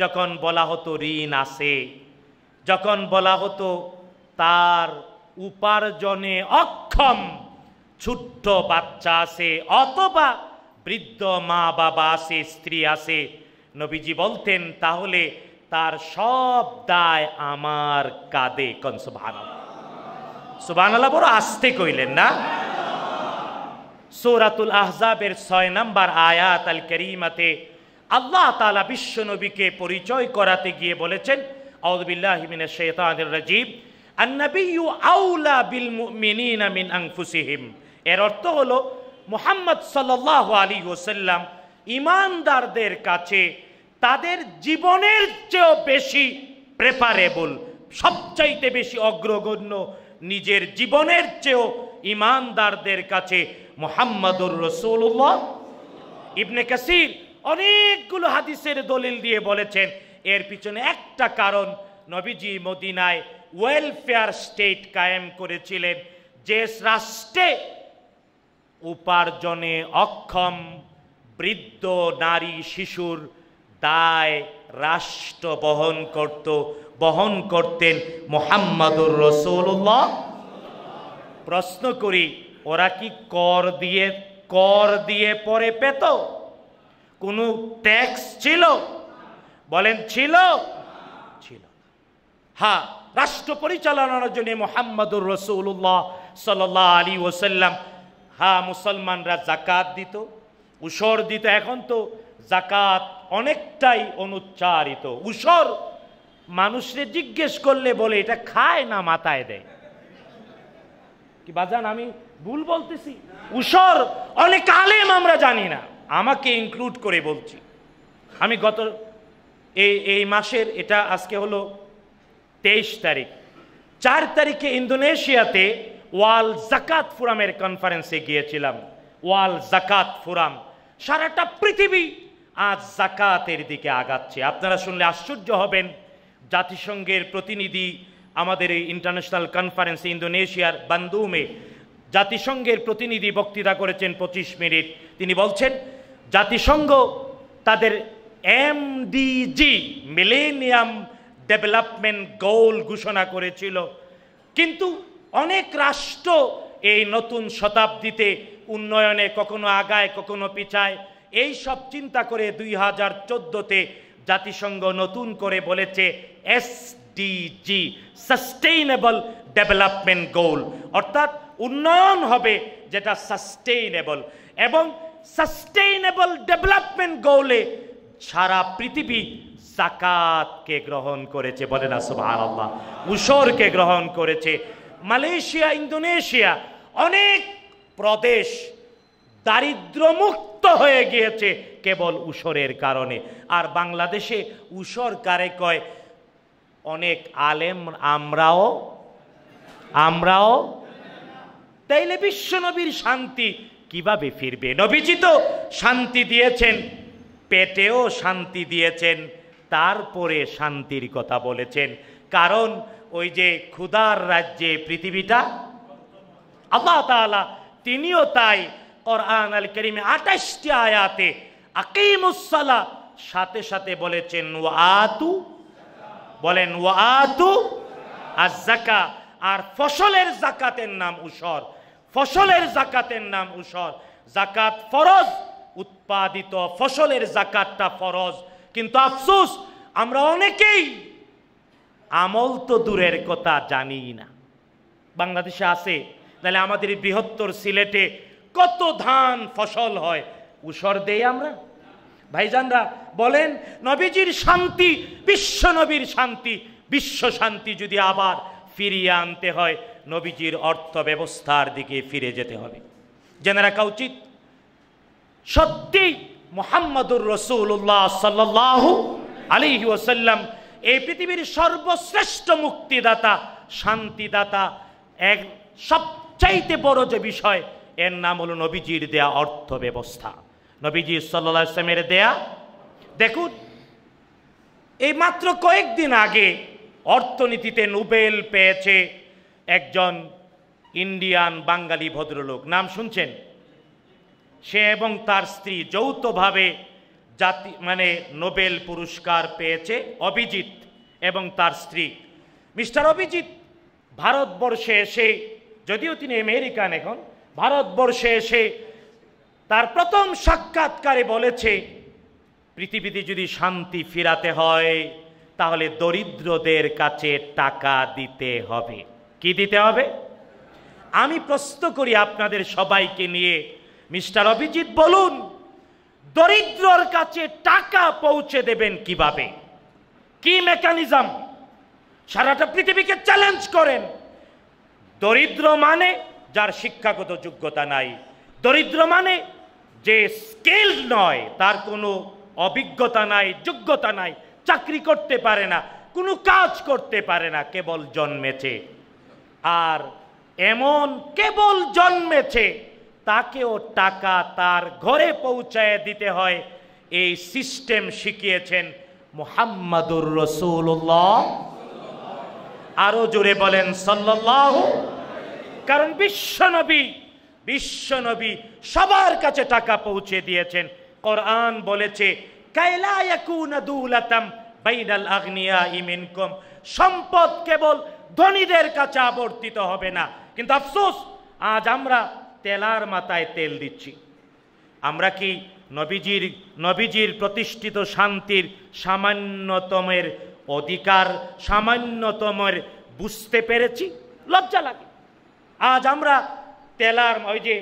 যখন বলা হতো ঋণ আছে যখন বলা হতো তার উপার্জনে অক্ষম ছোট্ট বাচ্চা আছে অথবা বৃদ্ধ মা বাবা আছে স্ত্রী আছে নবীজি বলতেন তাহলে তার সব দায় আমার কাঁদে কন সুবাহ সুবাহ বড় আসতে কইলেন না সৌরাতুল আহজাবের ছয় নম্বর আয়াত আল করিমাতে আল্লাহ তালা বিশ্ব নবীকে পরিচয় করাতে গিয়ে বলেছেন আউদ্বিল্লাহিমিনা শেতানুর রাজীব আন্নাবিউ আউলা বিল মিনিনা মিন আংফুসিহিম এর অর্থ হলো মোহাম্মদ সাল আলী ওসাল্লাম ইমানদারদের কাছে তাদের জীবনের চেয়েও বেশি প্রেফারেবল সবচাইতে বেশি অগ্রগণ্য নিজের জীবনের চেয়েও ইমানদারদের কাছে মোহাম্মদুর রসুল্লাহ ইবনে কাসির অনেকগুলো হাদিসের দলিল দিয়ে বলেছেন এর পিছনে একটা কারণ নবীজি মদিনায় ওয়েলফেয়ার স্টেট কায়েম করেছিলেন যে রাষ্ট্রে উপার্জনে অক্ষম বৃদ্ধ নারী শিশুর দায় রাষ্ট্র বহন করত বহন করতেন মোহাম্মদুর রসুল্লাহ প্রশ্ন করি ওরা কি কর দিয়ে কর দিয়ে পরে পেত কোনো ট্যাক্স ছিল বলেন ছিল ছিল হ্যাঁ রাষ্ট্র পরিচালনার জন্য মোহাম্মদুর রসুল্লাহ সাল আলী ওসাল্লাম হ্যাঁ মুসলমানরা জাকাত দিত উসর দিত এখন তো জাকাত অনেকটাই অনুচ্চারিত উসর মানুষরে জিজ্ঞেস করলে বলে এটা খায় না মাথায় দেয় কি বাজান আমি ভুল বলতেছি উসর অনেক আলেম আমরা জানি না আমাকে ইনক্লুড করে বলছি আমি গত এই এই মাসের এটা আজকে হলো তেইশ তারিখ চার তারিখে ইন্দোনেশিয়াতে ওয়াল জাকাত ফোরামের কনফারেন্সে গিয়েছিলাম ওয়াল জাকাত ফোরাম সারাটা পৃথিবী আজ জাকাতের দিকে আগাচ্ছে আপনারা শুনলে আশ্চর্য হবেন জাতিসংঘের প্রতিনিধি আমাদের এই ইন্টারন্যাশনাল কনফারেন্সে ইন্দোনেশিয়ার বান্দুমে জাতিসংঘের প্রতিনিধি বক্তৃতা করেছেন পঁচিশ মিনিট তিনি বলছেন জাতিসংঘ তাদের এমডিজি মিলেনিয়াম ডেভেলপমেন্ট গোল ঘোষণা করেছিল কিন্তু অনেক রাষ্ট্র এই নতুন শতাব্দীতে উন্নয়নে কখনো আগায় কখনো পিছায় এই সব চিন্তা করে দুই হাজার চোদ্দোতে জাতিসংঘ নতুন করে বলেছে এসডিজি সাস্টেইনেবল ডেভেলপমেন্ট গোল অর্থাৎ উন্নয়ন হবে যেটা সাস্টেইনেবল এবং সাস্টেইনেবল ডেভেলপমেন্ট গোলে সারা পৃথিবী জাকাতকে গ্রহণ করেছে না সুভান আল্লাহ উসরকে গ্রহণ করেছে মালয়েশিয়া ইন্দোনেশিয়া অনেক প্রদেশ দারিদ্রমুক্ত হয়ে গিয়েছে কেবল উসরের কারণে আর বাংলাদেশে উসর কারে কয় অনেক আলেম আমরাও আমরাও তাইলে বিশ্বনবীর শান্তি কিভাবে ফিরবে নবীজি তো শান্তি দিয়েছেন পেটেও শান্তি দিয়েছেন তারপরে শান্তির কথা বলেছেন কারণ ওই যে ক্ষুদার রাজ্যে পৃথিবীটা আল্লাহ তালা তিনিও তাই আন আল করিমে আঠাশটি আয়াতে আকিমুসালা সাথে সাথে বলেছেন ওয়াতু বলেন ওয়াতু আর জাকা আর ফসলের জাকাতের নাম উসর ফসলের জাকাতের নাম উসর জাকাত ফরজ উৎপাদিত ফসলের জাকাতটা ফরজ কিন্তু আফসুস আমরা অনেকেই আমল তো দূরের কথা জানি না বাংলাদেশে আছে তাহলে আমাদের বৃহত্তর সিলেটে কত ধান ফসল হয় উসর দেই আমরা ভাইজানরা বলেন নবীজির শান্তি বিশ্ব নবীর শান্তি বিশ্ব শান্তি যদি আবার ফিরিয়ে আনতে হয় নবীজির অর্থ ব্যবস্থার দিকে ফিরে যেতে হবে জেনে রাখা উচিত সত্যি মোহাম্মদুর রসুল্লাহ সাল্লাহ আলি ওসাল্লাম এই পৃথিবীর সর্বশ্রেষ্ঠ মুক্তিদাতা শান্তিদাতা এক সবচাইতে বড় যে বিষয় এর নাম হলো নবীজির দেয়া অর্থ ব্যবস্থা নবীজি সাল্লামের দেয়া দেখুন এই মাত্র কয়েকদিন আগে অর্থনীতিতে নোবেল পেয়েছে একজন ইন্ডিয়ান বাঙালি ভদ্রলোক নাম শুনছেন সে এবং তার স্ত্রী যৌথভাবে জাতি মানে নোবেল পুরস্কার পেয়েছে অভিজিৎ এবং তার স্ত্রী মিস্টার অভিজিৎ ভারতবর্ষে এসে যদিও তিনি আমেরিকান এখন ভারতবর্ষে এসে তার প্রথম সাক্ষাৎকারে বলেছে পৃথিবীতে যদি শান্তি ফিরাতে হয় তাহলে দরিদ্রদের কাছে টাকা দিতে হবে কি দিতে হবে আমি প্রশ্ন করি আপনাদের সবাইকে নিয়ে মিস্টার অভিজিৎ বলুন দরিদ্রর কাছে টাকা পৌঁছে দেবেন কিভাবে কি মেকানিজম সারাটা পৃথিবীকে চ্যালেঞ্জ করেন দরিদ্র মানে যার শিক্ষাগত যোগ্যতা নাই দরিদ্র মানে যে স্কিল নয় তার কোনো অভিজ্ঞতা নাই যোগ্যতা নাই চাকরি করতে পারে না কোনো কাজ করতে পারে না কেবল জন্মেছে আর এমন কেবল জন্মেছে তাকেও টাকা তার ঘরে পৌঁছায় দিতে হয় এই সিস্টেম শিখিয়েছেন মুহাম্মাদুর রসুল্লাহ আরো জোরে বলেন সাল্লাহ কারণ বিশ্বনবী বিশ্বনবী সবার কাছে টাকা পৌঁছে দিয়েছেন কোরআন বলেছে সম্পদ কেবল ধনীদের কাছে আবর্তিত হবে না কিন্তু আফসোস আজ আমরা তেলার মাথায় তেল দিচ্ছি আমরা কি নবীজির নবীজির প্রতিষ্ঠিত শান্তির সামান্যতমের অধিকার সামান্যতমের বুঝতে পেরেছি লজ্জা লাগে আজ আমরা তেলার ওই যে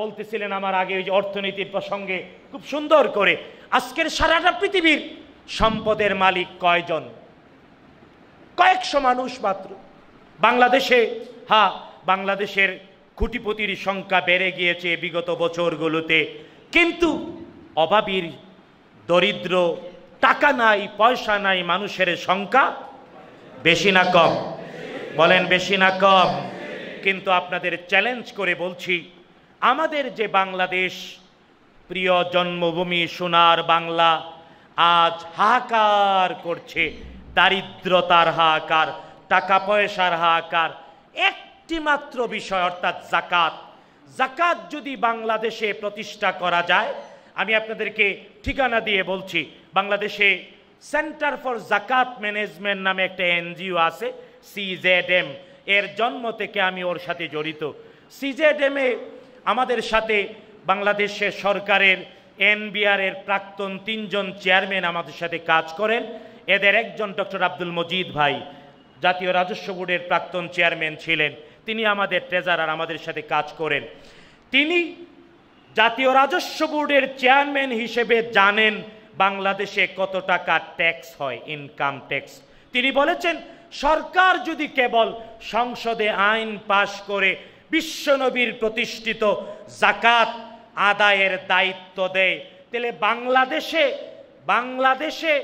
বলতেছিলেন আমার আগে ওই যে অর্থনীতির প্রসঙ্গে খুব সুন্দর করে আজকের সারাটা পৃথিবীর সম্পদের মালিক কয়জন কয়েকশো মানুষ মাত্র বাংলাদেশে হ্যাঁ বাংলাদেশের কোটিপতির সংখ্যা বেড়ে গিয়েছে বিগত বছরগুলোতে কিন্তু অভাবীর দরিদ্র টাকা নাই পয়সা নাই মানুষের সংখ্যা বেশি না কম বলেন বেশি না কম কিন্তু আপনাদের চ্যালেঞ্জ করে বলছি আমাদের যে বাংলাদেশ প্রিয় জন্মভূমি সোনার বাংলা আজ হাহাকার করছে দারিদ্রতার হাহাকার টাকা পয়সার হাহাকার এক একটিমাত্র বিষয় অর্থাৎ জাকাত জাকাত যদি বাংলাদেশে প্রতিষ্ঠা করা যায় আমি আপনাদেরকে ঠিকানা দিয়ে বলছি বাংলাদেশে সেন্টার ফর জাকাত ম্যানেজমেন্ট নামে একটা এনজিও আছে সিজেড এম এর জন্ম থেকে আমি ওর সাথে জড়িত সিজেড এম এ আমাদের সাথে বাংলাদেশের সরকারের এনবিআর এর প্রাক্তন তিনজন চেয়ারম্যান আমাদের সাথে কাজ করেন এদের একজন ডক্টর আব্দুল মজিদ ভাই জাতীয় রাজস্ব বোর্ডের প্রাক্তন চেয়ারম্যান ছিলেন তিনি আমাদের ট্রেজারার আমাদের সাথে কাজ করেন তিনি জাতীয় রাজস্ব বোর্ডের চেয়ারম্যান হিসেবে জানেন বাংলাদেশে কত টাকা ট্যাক্স হয় ইনকাম ট্যাক্স তিনি বলেছেন সরকার যদি কেবল সংসদে আইন পাশ করে বিশ্বনবীর প্রতিষ্ঠিত জাকাত আদায়ের দায়িত্ব দেয় তাহলে বাংলাদেশে বাংলাদেশে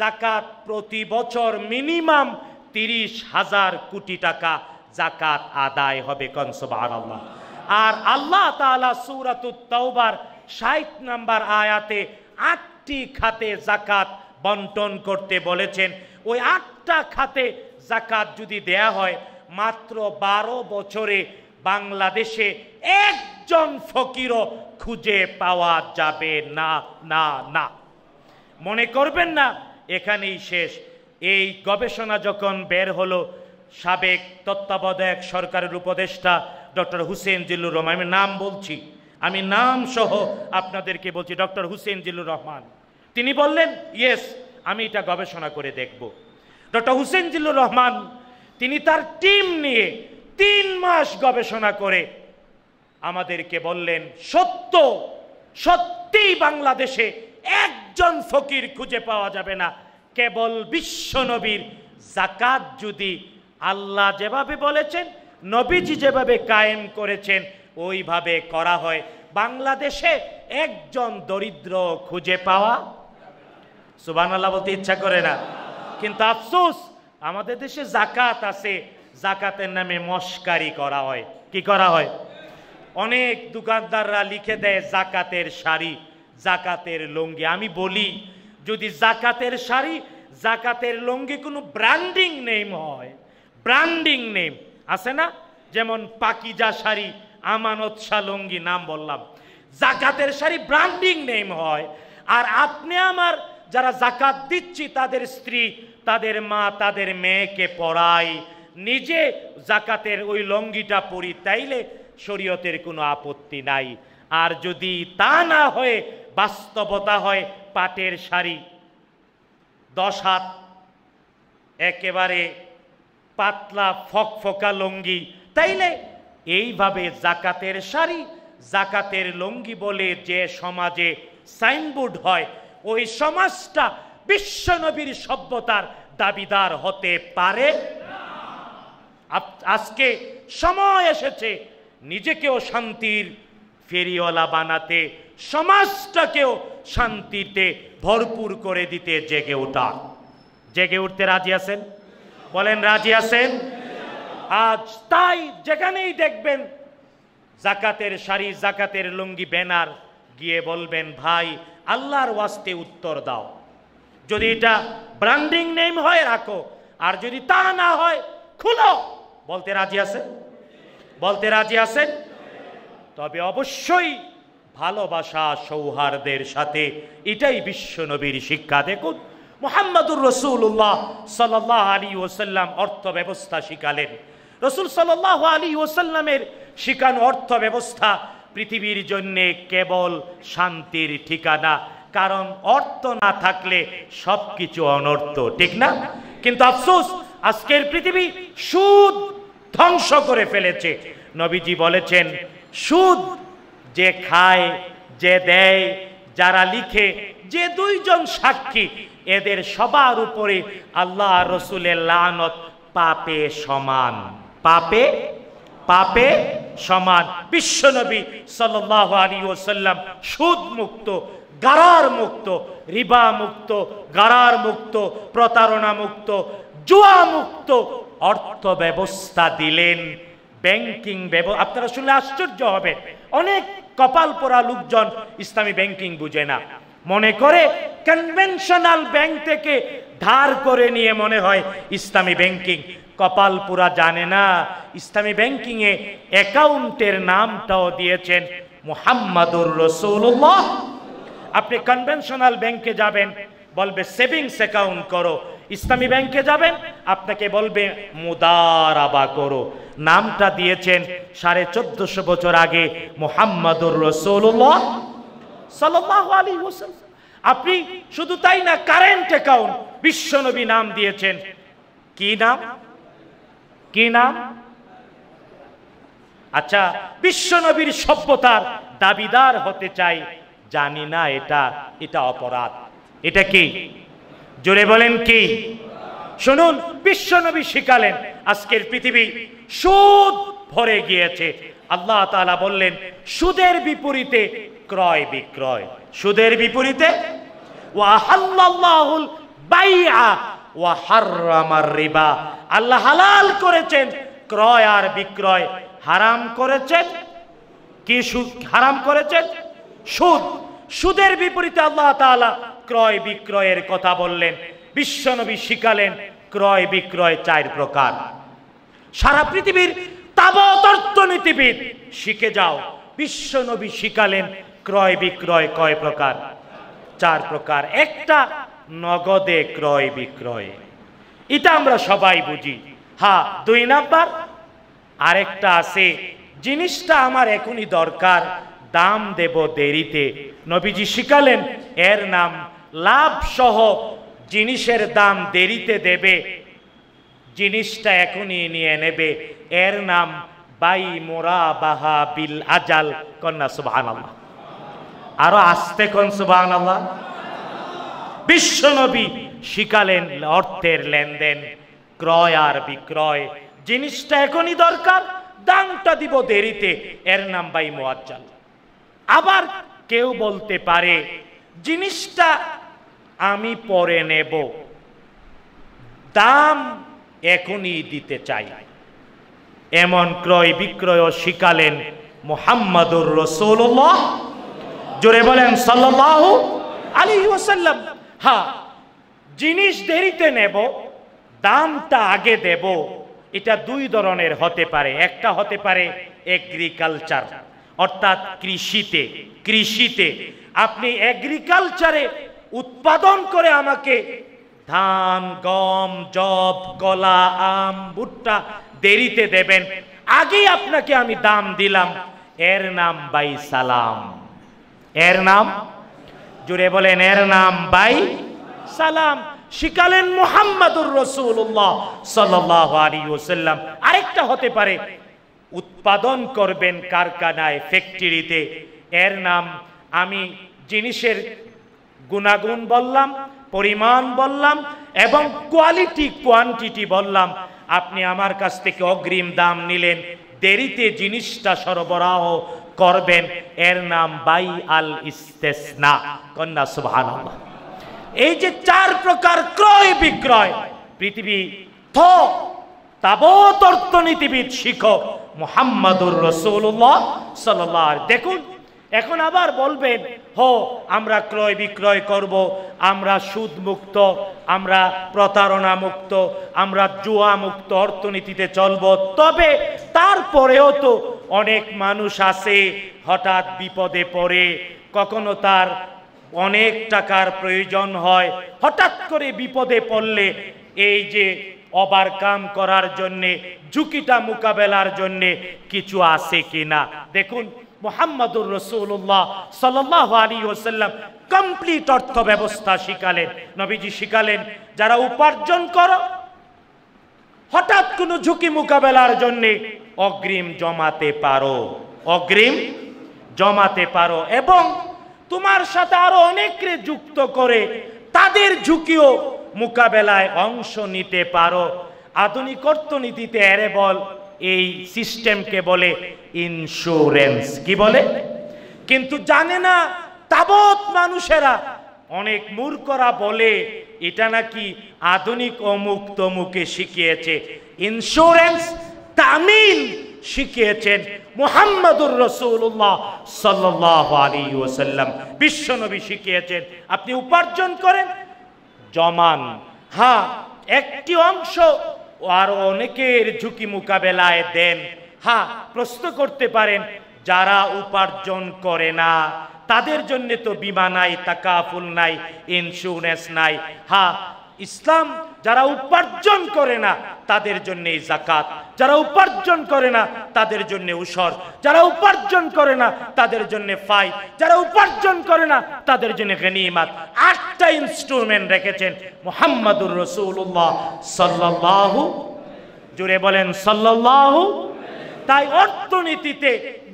জাকাত প্রতি বছর মিনিমাম তিরিশ হাজার কোটি টাকা জাকাত আদায় হবে কনসবাহ আল্লাহ আর আল্লাহ তালা সুরাতুত্তৌবার ষাট নাম্বার আয়াতে আটটি খাতে জাকাত বন্টন করতে বলেছেন ওই আটটা খাতে জাকাত যদি দেয়া হয় মাত্র বারো বছরে বাংলাদেশে একজন ফকিরও খুঁজে পাওয়া যাবে না না না মনে করবেন না এখানেই শেষ এই গবেষণা যখন বের হলো সাবেক তত্ত্বাবধায়ক সরকারের উপদেষ্টা ডক্টর হুসেন জিল্লুর রহমান আমি নাম বলছি আমি নাম সহ আপনাদেরকে বলছি ডক্টর হুসেন জিল্লুর রহমান তিনি বললেন ইয়েস আমি এটা গবেষণা করে দেখব ডক্টর হুসেন জিল্লুর রহমান তিনি তার টিম নিয়ে তিন মাস গবেষণা করে আমাদেরকে বললেন সত্য সত্যিই বাংলাদেশে একজন ফকির খুঁজে পাওয়া যাবে না কেবল বিশ্বনবীর জাকাত যদি আল্লাহ যেভাবে বলেছেন নবীজি যেভাবে কায়েম করেছেন ওইভাবে করা হয় বাংলাদেশে একজন দরিদ্র খুঁজে পাওয়া সুবান আল্লাহ বলতে ইচ্ছা করে না কিন্তু আফসুস আমাদের দেশে জাকাত আছে জাকাতের নামে মস্কারি করা হয় কি করা হয় অনেক দোকানদাররা লিখে দেয় জাকাতের শাড়ি জাকাতের লঙ্গি আমি বলি যদি জাকাতের শাড়ি জাকাতের লঙ্গি কোনো ব্র্যান্ডিং নেম হয় ব্র্যান্ডিং নেম আছে না যেমন পাকিজা শাড়ি আমানত শালঙ্গি নাম বললাম জাকাতের শাড়ি ব্র্যান্ডিং নেম হয় আর আপনি আমার যারা জাকাত দিচ্ছি তাদের স্ত্রী তাদের মা তাদের মেয়েকে পড়াই নিজে জাকাতের ওই লঙ্গিটা পরি তাইলে শরীয়তের কোনো আপত্তি নাই আর যদি তা না হয়ে বাস্তবতা হয় পাটের শাড়ি দশ হাত একেবারে পাতলা ফকফকা লঙ্গি তাইলে এইভাবে জাকাতের শাড়ি জাকাতের লঙ্গি বলে যে সমাজে সাইনবোর্ড হয় ওই সমাজটা বিশ্বনবীর সভ্যতার দাবিদার হতে পারে আজকে সময় এসেছে নিজেকেও শান্তির ফেরিওয়ালা বানাতে সমাজটাকেও শান্তিতে ভরপুর করে দিতে জেগে ওঠা জেগে উঠতে রাজি আছেন বলেন রাজি আছেন আজ তাই যেখানেই দেখবেন জাকাতের শাড়ি জাকাতের লুঙ্গি ব্যানার গিয়ে বলবেন ভাই আল্লাহর ওয়াস্তে উত্তর দাও যদি এটা ব্র্যান্ডিং নেম হয় রাখো আর যদি তা না হয় খুলো বলতে রাজি আছে বলতে রাজি আছেন তবে অবশ্যই ভালোবাসা সৌহার্দের সাথে এটাই বিশ্বনবীর শিক্ষা দেখুন মোহাম্মদুর রসুল্লাহ সাল্লাহ আলী ওসাল্লাম অর্থ ব্যবস্থা শিখালেন রসুল সাল আলী ওসাল্লামের শিখানো অর্থ ব্যবস্থা পৃথিবীর জন্যে কেবল শান্তির ঠিকানা কারণ অর্থ না থাকলে সব কিছু অনর্থ ঠিক না কিন্তু আফসোস আজকের পৃথিবী সুদ ধ্বংস করে ফেলেছে নবীজি বলেছেন সুদ যে খায় যে দেয় যারা লিখে যে দুইজন সাক্ষী এদের সবার উপরে আল্লাহ রসুলের লানত পাপে সমান পাপে পাপে সমান বিশ্বনবী সাল্লাহ আলী ওসাল্লাম সুদ মুক্ত গারার মুক্ত রিবা মুক্ত গারার মুক্ত প্রতারণা মুক্ত জুয়া মুক্ত অর্থ ব্যবস্থা দিলেন ব্যাংকিং আপনারা শুনলে আশ্চর্য হবেন অনেক কপাল পরা লোকজন ইসলামী ব্যাংকিং বুঝে না মনে করে কনভেনশনাল ব্যাংক থেকে ধার করে নিয়ে মনে হয় ইসলামী ব্যাংকিং কপাল পুরা জানে না ইসলামী ব্যাংকিংয়ে অ্যাকাউন্টের নামটাও দিয়েছেন মোহাম্মদুর রসৌল্লাহ আপনি কনভেনশনাল ব্যাংকে যাবেন বলবে সেভিংস অ্যাকাউন্ট করো ইসলামী ব্যাংকে যাবেন আপনাকে বলবে মুদারাবা করো নামটা দিয়েছেন সাড়ে চোদ্দশো বছর আগে মোহাম্মদুর রসৌল্লাহ আপনি শুধু তাই না কারেন্ট অ্যাকাউন্ট বিশ্বনবী নাম দিয়েছেন কি নাম কি নাম আচ্ছা বিশ্বনবীর সভ্যতার দাবিদার হতে চাই জানি না এটা এটা অপরাধ এটা কি জোরে বলেন কি শুনুন বিশ্বনবী শিখালেন আজকের পৃথিবী সুদ ভরে গিয়েছে আল্লাহ তালা বললেন সুদের বিপরীতে ক্রয় বিক্রয় সুদের বিপরীতে আল্লাহ হালাল করেছেন ক্রয় আর বিক্রয় হারাম করেছেন কি সুদ হারাম করেছেন সুদ সুদের বিপরীতে আল্লাহ তালা ক্রয় বিক্রয়ের কথা বললেন বিশ্বনবী শিখালেন ক্রয় বিক্রয় চার প্রকার সারা পৃথিবীর অর্থনীতিবিদ শিখে যাও বিশ্বনবী শিখালেন ক্রয় বিক্রয় কয় প্রকার চার প্রকার একটা নগদে ক্রয় বিক্রয় এটা আমরা সবাই বুঝি হ্যাঁ দুই নাম্বার আরেকটা আছে জিনিসটা আমার এখনই দরকার দাম দেব দেরিতে নবীজি শিখালেন এর নাম লাভ সহ জিনিসের দাম দেরিতে দেবে জিনিসটা এখনই নিয়ে নেবে এর নাম বাই মোরা বাহা বিল আজাল কন্যা সুবাহ আল্লাহ আরো আসতে কন সুবাহ আল্লাহ বিশ্বনবী শিকালেন অর্থের লেনদেন ক্রয় আর বিক্রয় জিনিসটা এখনই দরকার দামটা দিব দেরিতে এর নাম বাই মোয়াজ্জাল আবার কেউ বলতে পারে জিনিসটা আমি পরে নেব দাম এখনই দিতে চাই এমন ক্রয় বিক্রয় শিখালেন মোহাম্মদুর রসুল্লাহ জোরে বলেন সাল্লাহ আলী ওসাল্লাম হা জিনিস দেরিতে নেব দামটা আগে দেব এটা দুই ধরনের হতে পারে একটা হতে পারে এগ্রিকালচার অর্থাৎ কৃষিতে কৃষিতে আপনি এগ্রিকালচারে উৎপাদন করে আমাকে ধান গম জব কলা আম ভুট্টা দেরিতে দেবেন আগেই আপনাকে আমি দাম দিলাম এর নাম বাই সালাম এর নাম জুড়ে বলেন এর নাম বাই সালাম শিখালেন মোহাম্মদুর রসুল্লাহ সাল্লাহ আলী আরেকটা হতে পারে উৎপাদন করবেন কারখানায় ফ্যাক্টরিতে এর নাম আমি জিনিসের গুণাগুণ বললাম পরিমাণ বললাম এবং কোয়ালিটি কোয়ান্টিটি বললাম আপনি আমার কাছ থেকে অগ্রিম দাম নিলেন দেরিতে জিনিসটা সরবরাহ করবেন এর নাম বাই আল ইস্তেসনা কন্যা সুভান এই যে চার প্রকার ক্রয় বিক্রয় পৃথিবী তাবৎ অর্থনীতিবিদ শিক্ষক মোহাম্মদুর রসুল্লাহ সাল দেখুন এখন আবার বলবেন হ আমরা ক্রয় বিক্রয় করব আমরা সুদ মুক্ত আমরা প্রতারণা মুক্ত আমরা জুয়া মুক্ত অর্থনীতিতে চলব তবে তারপরেও তো অনেক মানুষ আসে হঠাৎ বিপদে পড়ে কখনো তার অনেক টাকার প্রয়োজন হয় হঠাৎ করে বিপদে পড়লে এই যে কাম করার জন্যে ঝুঁকিটা মোকাবেলার জন্যে কিছু আছে কি না দেখুন মোহাম্মদুর রসুল্লাহ সাল্লাহ আলী ওসাল্লাম কমপ্লিট অর্থ ব্যবস্থা শিখালেন নবীজি শিখালেন যারা উপার্জন করো হঠাৎ কোনো ঝুঁকি মোকাবেলার জন্যে অগ্রিম জমাতে পারো অগ্রিম জমাতে পারো এবং তোমার সাথে আরো অনেককে যুক্ত করে তাদের ঝুঁকিও মোকাবেলায় অংশ নিতে পারো আধুনিক অর্থনীতিতে এরে বল এই সিস্টেমকে বলে ইন্স্যুরেন্স কি বলে কিন্তু জানে না তাবৎ মানুষেরা অনেক মূর্খরা বলে এটা নাকি আধুনিক অমুক তমুকে শিখিয়েছে ইন্স্যুরেন্স তামিল শিখিয়েছেন মোহাম্মদুর রসুল্লাহ সাল্লাহ আলী ওসাল্লাম বিশ্বনবী শিখিয়েছেন আপনি উপার্জন করেন জমান হ্যাঁ একটি অংশ আর অনেকের ঝুঁকি মোকাবেলায় দেন হ্যাঁ প্রশ্ন করতে পারেন যারা উপার্জন করে না তাদের জন্য তো বিমা নাই তাকাফুল নাই ইন্স্যুরেন্স নাই হ্যাঁ ইসলাম যারা উপার্জন করে না তাদের জন্যই জাকাত যারা উপার্জন করে না তাদের জন্য উসর যারা উপার্জন করে না তাদের জন্য ফাই যারা উপার্জন করে না তাদের জন্য গনিমাত আটটা ইনস্ট্রুমেন্ট রেখেছেন মোহাম্মদুর রসুল্লাহ সাল্লাহু জুড়ে বলেন সাল্লাহু তাই অর্থনীতিতে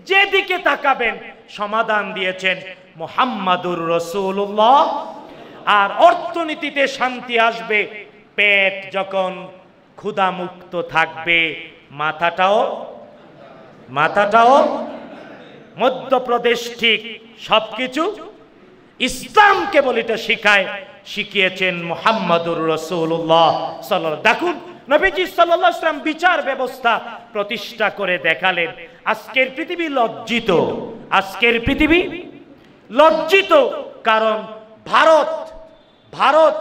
যেদিকে তাকাবেন সমাধান দিয়েছেন মোহাম্মদুর রসুল্লাহ আর অর্থনীতিতে শান্তি আসবে পেট যখন ক্ষুধামুক্ত থাকবে মাথাটাও মাথাটাও মধ্যপ্রদেশ ঠিক সবকিছু ইসলামকে ইসলাম কেবল এটা শিখায় শিখিয়েছেন মোহাম্মদুর রসুল্লাহ সাল দেখুন নবীজি সাল্লাম বিচার ব্যবস্থা প্রতিষ্ঠা করে দেখালেন আজকের পৃথিবী লজ্জিত আজকের পৃথিবী লজ্জিত কারণ ভারত ভারত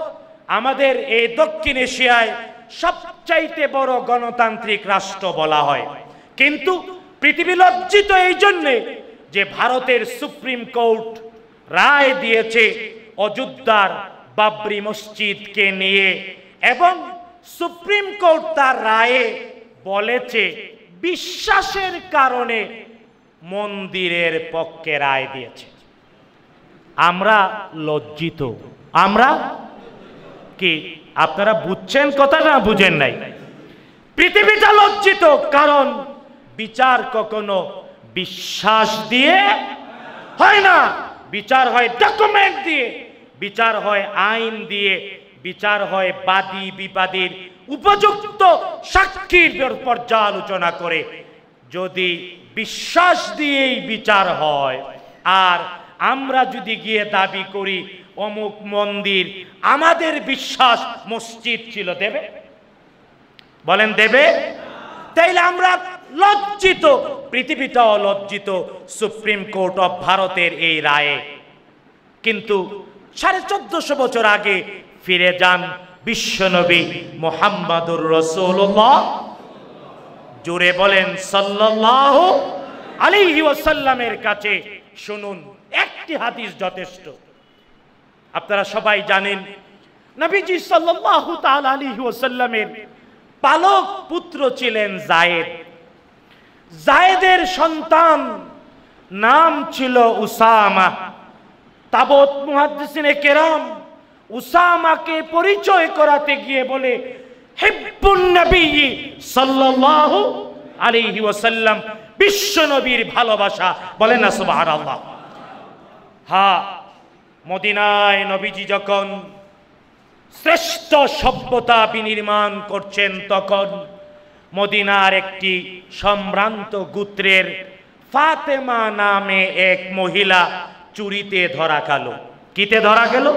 আমাদের এই দক্ষিণ এশিয়ায় সবচাইতে বড় গণতান্ত্রিক রাষ্ট্র বলা হয় কিন্তু পৃথিবী লজ্জিত এই জন্যে যে ভারতের সুপ্রিম কোর্ট রায় দিয়েছে অযোধ্যার বাবরি মসজিদকে নিয়ে এবং সুপ্রিম কোর্ট তার রায়ে বলেছে বিশ্বাসের কারণে মন্দিরের পক্ষে রায় দিয়েছে আমরা লজ্জিত আমরা কি আপনারা বুঝছেন কথা না বুঝেন নাই পৃথিবীটা লজ্জিত কারণ বিচার কখনো বিশ্বাস দিয়ে হয় না বিচার হয় ডকুমেন্ট দিয়ে বিচার হয় আইন দিয়ে বিচার হয় বাদী বিবাদীর উপযুক্ত সাক্ষীর পর্যালোচনা করে যদি বিশ্বাস দিয়েই বিচার হয় আর আমরা যদি গিয়ে দাবি করি অমুক মন্দির আমাদের বিশ্বাস মসজিদ ছিল দেবে বলেন দেবে তাইলে আমরা লজ্জিত পৃথিবীটাও লজ্জিত সুপ্রিম কোর্ট অফ ভারতের এই রায়ে কিন্তু সাড়ে চোদ্দশো বছর আগে ফিরে যান বিশ্বনবী মোহাম্মদুর রসুল্লাহ জুড়ে বলেন সাল্লাহ আলী ওসাল্লামের কাছে শুনুন একটি হাদিস যথেষ্ট আপনারা সবাই জানেন নবীজি সাল্লাহ আলী ওসাল্লামের পালক পুত্র ছিলেন জায়েদ জায়েদের সন্তান নাম ছিল উসামা তাবত মুহাদ্দিসিনে কেরাম উসামাকে পরিচয় করাতে গিয়ে বলে হিব্বুন নবী সাল্লাল্লাহু আলাইহি ওয়াসাল্লাম বিশ্ব নবীর ভালোবাসা বলেন না সুবহানাল্লাহ হ্যাঁ মদিনায় নবীজি যখন শ্রেষ্ঠ সভ্যতা বিনির্মাণ করছেন তখন মদিনার একটি সম্ভ্রান্ত গুত্রের ফাতেমা নামে এক মহিলা চুরিতে ধরা গেল কিতে ধরা গেল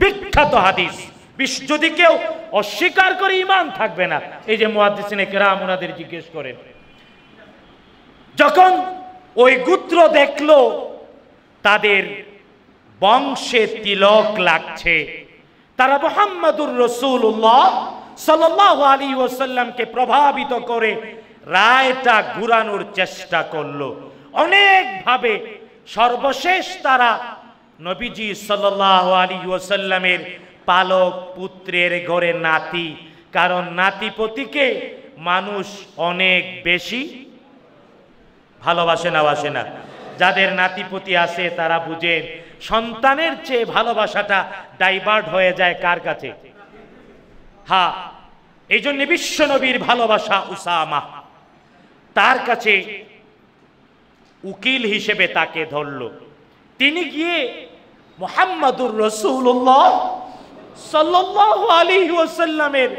বিখ্যাত হাদিস বিশ্ব যদি কেউ অস্বীকার করে ইমান থাকবে না এই যে মুহাদ্দিসিনে কেরাম ওনাদের জিজ্ঞেস করে যখন ওই গুত্র দেখল তাদের বংশে তিলক লাগছে তারা মোহাম্মদুর রসুল সাল্লাহ আলী ওসাল্লামকে প্রভাবিত করে রায়টা ঘুরানোর চেষ্টা করল অনেকভাবে সর্বশেষ তারা নবীজি সাল্লাহ আলী ওসাল্লামের পালক পুত্রের ঘরে নাতি কারণ নাতিপতিকে মানুষ অনেক বেশি ভালোবাসে না বাসে না যাদের নাতিপতি আছে তারা বুঝেন সন্তানের চেয়ে ভালোবাসাটা ডাইভার্ট হয়ে যায় কার কাছে হ্যাঁ এই জন্য বিশ্বনবীর ভালোবাসা উসামা তার কাছে উকিল হিসেবে তাকে ধরল তিনি গিয়ে মোহাম্মদুর রসুল্লাহ সাল্লাহ আলী ওসাল্লামের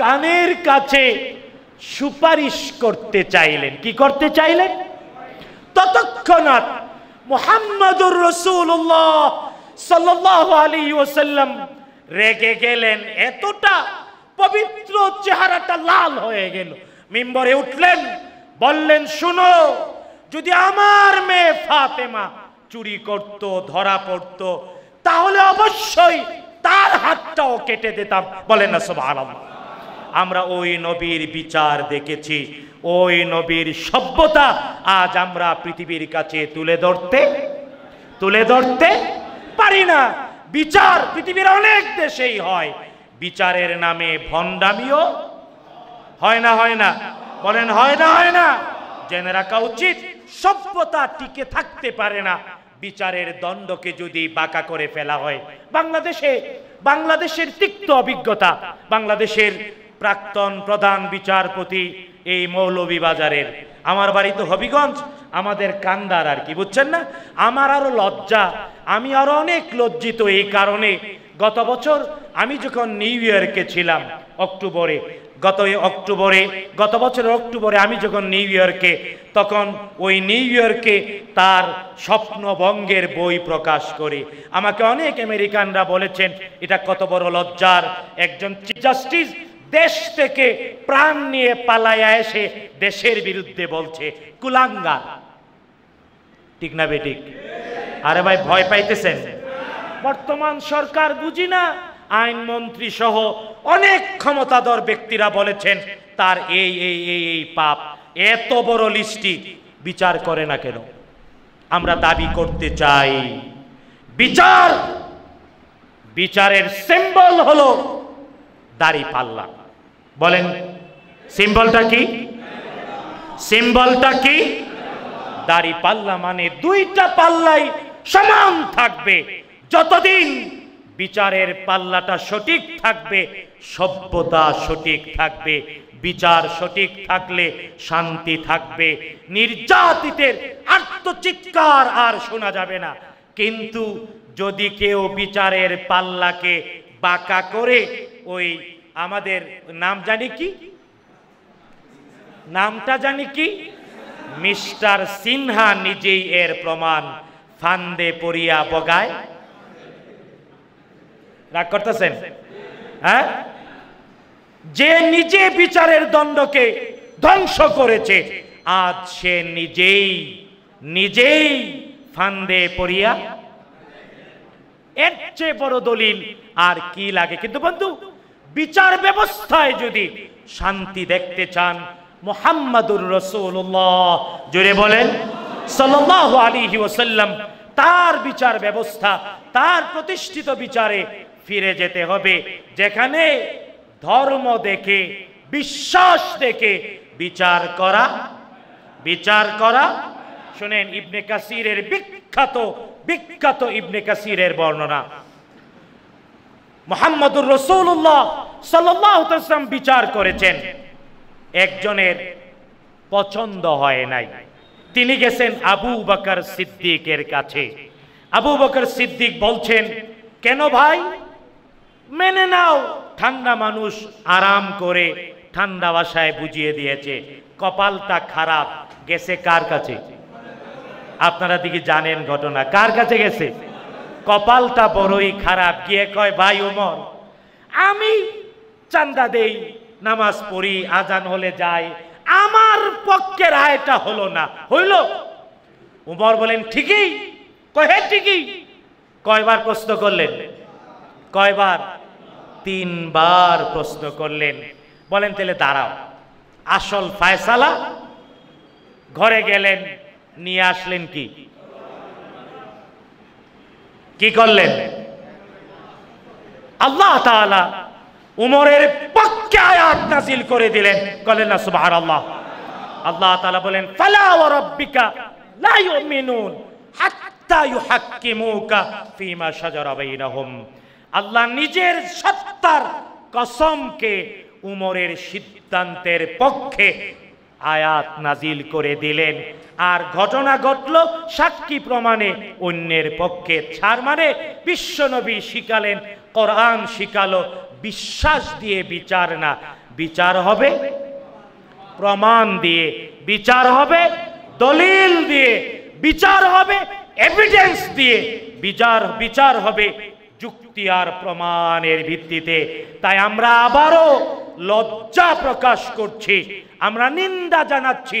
কানের কাছে সুপারিশ করতে চাইলেন কি করতে চাইলেন ততক্ষণাৎ মোহাম্মদুর রসুল্লাহ সাল্লাহ আলী ওসাল্লাম রেগে গেলেন এতটা পবিত্র চেহারাটা লাল হয়ে গেল মিম্বরে উঠলেন বললেন শুনো যদি আমার মেয়ে ফাতেমা চুরি করত ধরা পড়ত তাহলে অবশ্যই তার হাতটাও কেটে দিতাম বলেন না সব আলাদা আমরা ওই নবীর বিচার দেখেছি ওই নবীর সভ্যতা আজ আমরা পৃথিবীর কাছে তুলে ধরতে তুলে ধরতে পারি না বিচার পৃথিবীর অনেক দেশেই হয় বিচারের নামে ভণ্ডামিও হয় না হয় না বলেন হয় না হয় না জেনে রাখা উচিত সভ্যতা টিকে থাকতে পারে না বিচারের দণ্ডকে যদি বাঁকা করে ফেলা হয় বাংলাদেশে বাংলাদেশের তিক্ত অভিজ্ঞতা বাংলাদেশের প্রাক্তন প্রধান বিচারপতি এই মৌলবী বাজারের আমার বাড়ি তো হবিগঞ্জ আমাদের কান্দার আর কি বুঝছেন না আমার আরও লজ্জা আমি আর অনেক লজ্জিত এই কারণে গত বছর আমি যখন নিউ ইয়র্কে ছিলাম অক্টোবরে গত অক্টোবরে গত বছরের অক্টোবরে আমি যখন নিউ ইয়র্কে তখন ওই নিউ ইয়র্কে তার স্বপ্নবঙ্গের বই প্রকাশ করে আমাকে অনেক আমেরিকানরা বলেছেন এটা কত বড় লজ্জার একজন চিফ জাস্টিস দেশ থেকে প্রাণ নিয়ে পালায়া এসে দেশের বিরুদ্ধে বলছে কুলাঙ্গা ঠিক না বেটিক আরে ভাই ভয় পাইতেছেন বর্তমান সরকার বুঝি না আইনমন্ত্রী সহ অনেক ক্ষমতাধর ব্যক্তিরা বলেছেন তার এই এই এই এই পাপ এত বড় লিস্টি বিচার করে না কেন আমরা দাবি করতে চাই বিচার বিচারের সিম্বল হলো দাড়ি পাল্লা বলেন সিম্বলটা কি সিম্বলটা কি দাড়ি পাল্লা মানে দুইটা পাল্লাই সমান থাকবে যতদিন বিচারের পাল্লাটা সঠিক থাকবে সভ্যতা সঠিক থাকবে বিচার সঠিক থাকলে শান্তি থাকবে নির্যাতিতের আত্মচিৎকার আর শোনা যাবে না কিন্তু যদি কেউ বিচারের পাল্লাকে বাঁকা করে ওই আমাদের নাম জানি কি নামটা জানি কি মিস্টার সিনহা নিজেই এর প্রমাণ ফান্দে পড়িয়া বগায় রাগ করতেছেন হ্যাঁ যে নিজে বিচারের দণ্ডকে ধ্বংস করেছে আজ সে নিজেই নিজেই ফান্দে পড়িয়া এর চেয়ে বড় দলিল আর কি লাগে কিন্তু বন্ধু বিচার ব্যবস্থায় যদি শান্তি দেখতে চান মোহাম্মদুর রসুল্লাহ জোরে বলেন সাল্লাহ আলী ওসাল্লাম তার বিচার ব্যবস্থা তার প্রতিষ্ঠিত বিচারে ফিরে যেতে হবে যেখানে ধর্ম দেখে বিশ্বাস দেখে বিচার করা বিচার করা শুনেন ইবনে কাসিরের বিখ্যাত বিখ্যাত ইবনে কাসিরের বর্ণনা মোহাম্মদুর রসৌল্লাহ সাল্লাম বিচার করেছেন একজনের পছন্দ হয় নাই তিনি গেছেন আবু বকর সিদ্দিকের কাছে আবু বকর সিদ্দিক বলছেন কেন ভাই মেনে নাও ঠান্ডা মানুষ আরাম করে ঠান্ডা ভাষায় বুঝিয়ে দিয়েছে কপালটা খারাপ গেছে কার কাছে আপনারা দিকে জানেন ঘটনা কার কাছে গেছে কপালটা বড়ই খারাপ গিয়ে কয় ভাই উমর আমি চান্দা দেই নামাজ পড়ি আজান হলে যাই আমার পক্ষে রায়টা হলো না হইল উমর বলেন ঠিকই কহে হ্যাঁ, ঠিকই কয়বার প্রশ্ন করলেন কয়বার তিনবার প্রশ্ন করলেন বলেন তাহলে দাঁড়াও আসল ফায়সালা ঘরে গেলেন নিয়ে আসলেন কি কি করলেন আল্লাহ উমরের পক্ষে আয়াত নাসিল করে দিলেন বলেন না সুবাহ আল্লাহ তালা বলেন ফালা আল্লাহ নিজের সত্তার কসমকে উমরের সিদ্ধান্তের পক্ষে আয়াত নাজিল করে দিলেন আর ঘটনা ঘটল সাক্ষী প্রমাণে অন্যের পক্ষে ছাড় মানে বিশ্বনবী শিখালেন কোরআন শিখালো বিশ্বাস দিয়ে বিচার না বিচার হবে প্রমাণ দিয়ে বিচার হবে দলিল দিয়ে বিচার হবে এভিডেন্স দিয়ে বিচার বিচার হবে যুক্তি আর প্রমাণের ভিত্তিতে তাই আমরা আবারও লজ্জা প্রকাশ করছি আমরা নিন্দা জানাচ্ছি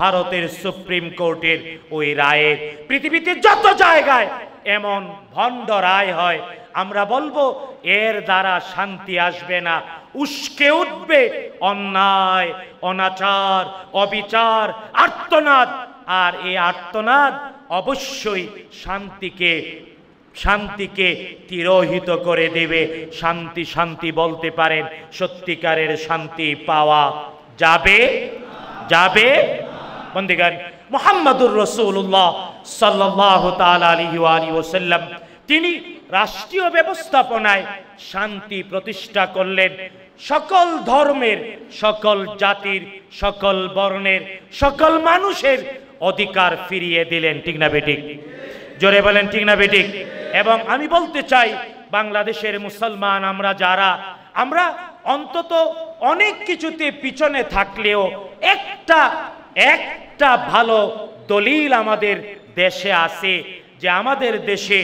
ভারতের সুপ্রিম কোর্টের ওই রায়ের পৃথিবীতে যত জায়গায় এমন ভণ্ড রায় হয় আমরা বলবো এর দ্বারা শান্তি আসবে না উস্কে উঠবে অন্যায় অনাচার অবিচার আর্তনাদ আর এই আর্তনাদ অবশ্যই শান্তিকে শান্তিকে তিরোহিত করে দেবে শান্তি শান্তি বলতে পারেন সত্যিকারের শান্তি পাওয়া যাবে যাবে বন্দেগান মোহাম্মদুর রসুল্লাহ সাল্লাহ আলী ওসাল্লাম তিনি রাষ্ট্রীয় ব্যবস্থাপনায় শান্তি প্রতিষ্ঠা করলেন সকল ধর্মের সকল জাতির সকল বর্ণের সকল মানুষের অধিকার ফিরিয়ে দিলেন ঠিক না বেটিক জোরে বলেন ঠিক না বেটিক এবং আমি বলতে চাই বাংলাদেশের মুসলমান আমরা যারা আমরা অন্তত অনেক কিছুতে পিছনে থাকলেও একটা একটা ভালো দলিল আমাদের দেশে আছে যে আমাদের দেশে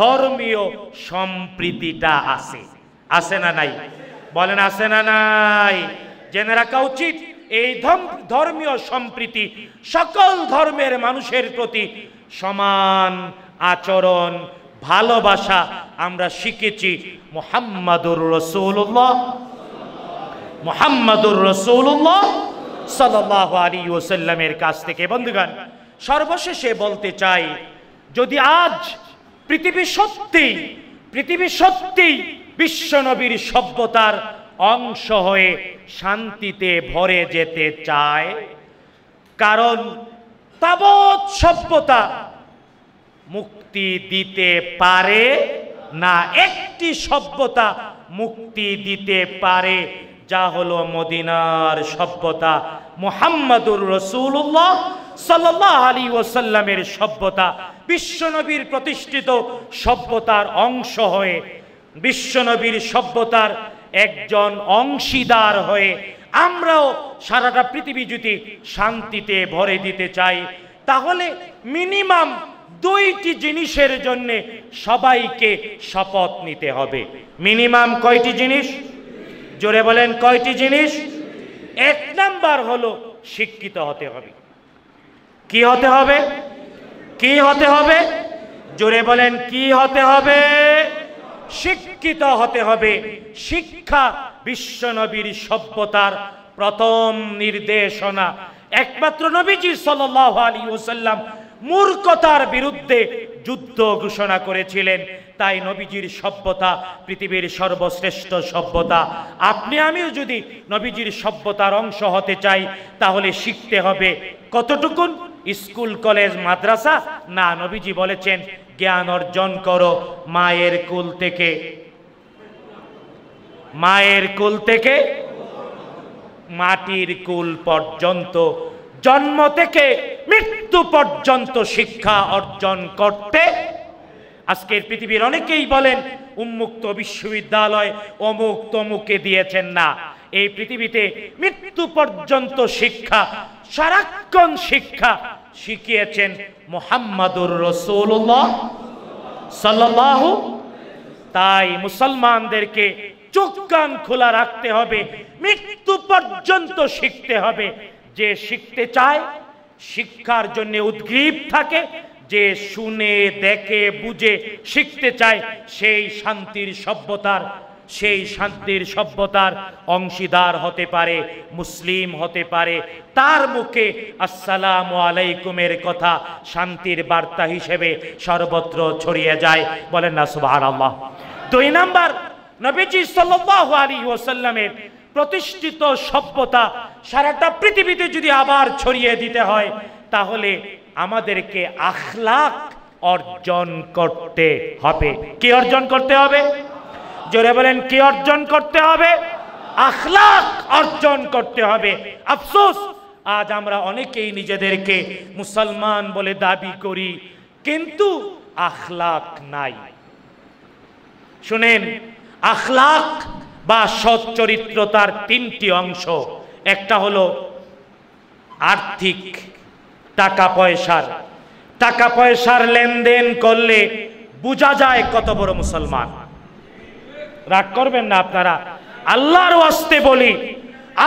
ধর্মীয় সম্প্রীতিটা আছে আছে না নাই বলেন আছে না নাই জেনে রাখা উচিত এই ধর্মীয় সম্প্রীতি সকল ধর্মের মানুষের প্রতি সমান আচরণ ভালোবাসা আমরা শিখেছি মোহাম্মদুর রসুল্লাহ মোহাম্মদুর রসুল্লাহ সাল্লাহ আলী ওসাল্লামের কাছ থেকে বন্ধুগান সর্বশেষে বলতে চাই যদি আজ পৃথিবী সত্যি পৃথিবী সত্যি বিশ্বনবীর সভ্যতার অংশ হয়ে শান্তিতে ভরে যেতে চায় কারণ তাবৎ সভ্যতা মুক্তি দিতে পারে না একটি সভ্যতা মুক্তি দিতে পারে যা হলো মদিনার সভ্যতা মোহাম্মদুর রসুল্লাহ সাল্লাহ আলী ওসাল্লামের সভ্যতা বিশ্বনবীর প্রতিষ্ঠিত সভ্যতার অংশ হয়ে বিশ্বনবীর সভ্যতার একজন অংশীদার হয়ে আমরাও সারাটা পৃথিবী যদি শান্তিতে ভরে দিতে চাই তাহলে মিনিমাম দুইটি জিনিসের জন্যে সবাইকে শপথ নিতে হবে মিনিমাম কয়টি জিনিস জোরে বলেন কয়টি জিনিস এক নাম্বার হলো শিক্ষিত হতে হবে কি হতে হবে কি হতে হবে জোরে বলেন কি হতে হবে শিক্ষিত হতে হবে শিক্ষা বিশ্বনবীর সভ্যতার প্রথম নির্দেশনা একমাত্র নবীজি সাল আলী ওসাল্লাম মূর্খতার বিরুদ্ধে যুদ্ধ ঘোষণা করেছিলেন তাই নবীজির সভ্যতা পৃথিবীর সর্বশ্রেষ্ঠ সভ্যতা আপনি আমিও যদি নবীজির সভ্যতার অংশ হতে চাই তাহলে শিখতে হবে কতটুকুন স্কুল কলেজ মাদ্রাসা না নবীজি বলেছেন জ্ঞান অর্জন করো মায়ের কুল থেকে মায়ের কুল থেকে মাটির কুল পর্যন্ত জন্ম থেকে মৃত্যু পর্যন্ত শিক্ষা অর্জন করতে আজকের পৃথিবীর অনেকেই বলেন উন্মুক্ত বিশ্ববিদ্যালয় অমুক তমুকে দিয়েছেন না এই পৃথিবীতে মৃত্যু পর্যন্ত শিক্ষা সারাক্ষণ শিক্ষা শিখিয়েছেন মোহাম্মদুর রসৌল্লাহ সাল্লাহ তাই মুসলমানদেরকে চোখ কান খোলা রাখতে হবে মৃত্যু পর্যন্ত শিখতে হবে যে শিখতে চায় শিক্ষার জন্য উদ্গ্রীব থাকে যে শুনে দেখে বুঝে শিখতে চায় সেই শান্তির সভ্যতার সেই শান্তির সভ্যতার অংশীদার হতে পারে মুসলিম হতে পারে তার মুখে আসসালাম আলাইকুমের কথা শান্তির বার্তা হিসেবে সর্বত্র ছড়িয়ে যায় বলেন না সুবাহ আল্লাহ দুই নাম্বার নবীজি সাল্লাহ আলী ওসাল্লামের প্রতিষ্ঠিত সভ্যতা সারাটা পৃথিবীতে যদি আবার ছড়িয়ে দিতে হয় তাহলে আমাদেরকে আখলাক অর্জন করতে হবে কি অর্জন করতে হবে জোরে বলেন কি অর্জন করতে হবে আখলাক অর্জন করতে হবে আফসোস আজ আমরা অনেকেই নিজেদেরকে মুসলমান বলে দাবি করি কিন্তু আখলাক নাই শুনেন আখলাক বা সচ্চরিত্রতার তিনটি অংশ একটা হলো আর্থিক টাকা পয়সার টাকা পয়সার লেনদেন করলে বোঝা যায় কত বড় মুসলমান রাগ করবেন না আপনারা আল্লাহর ওয়াস্তে বলি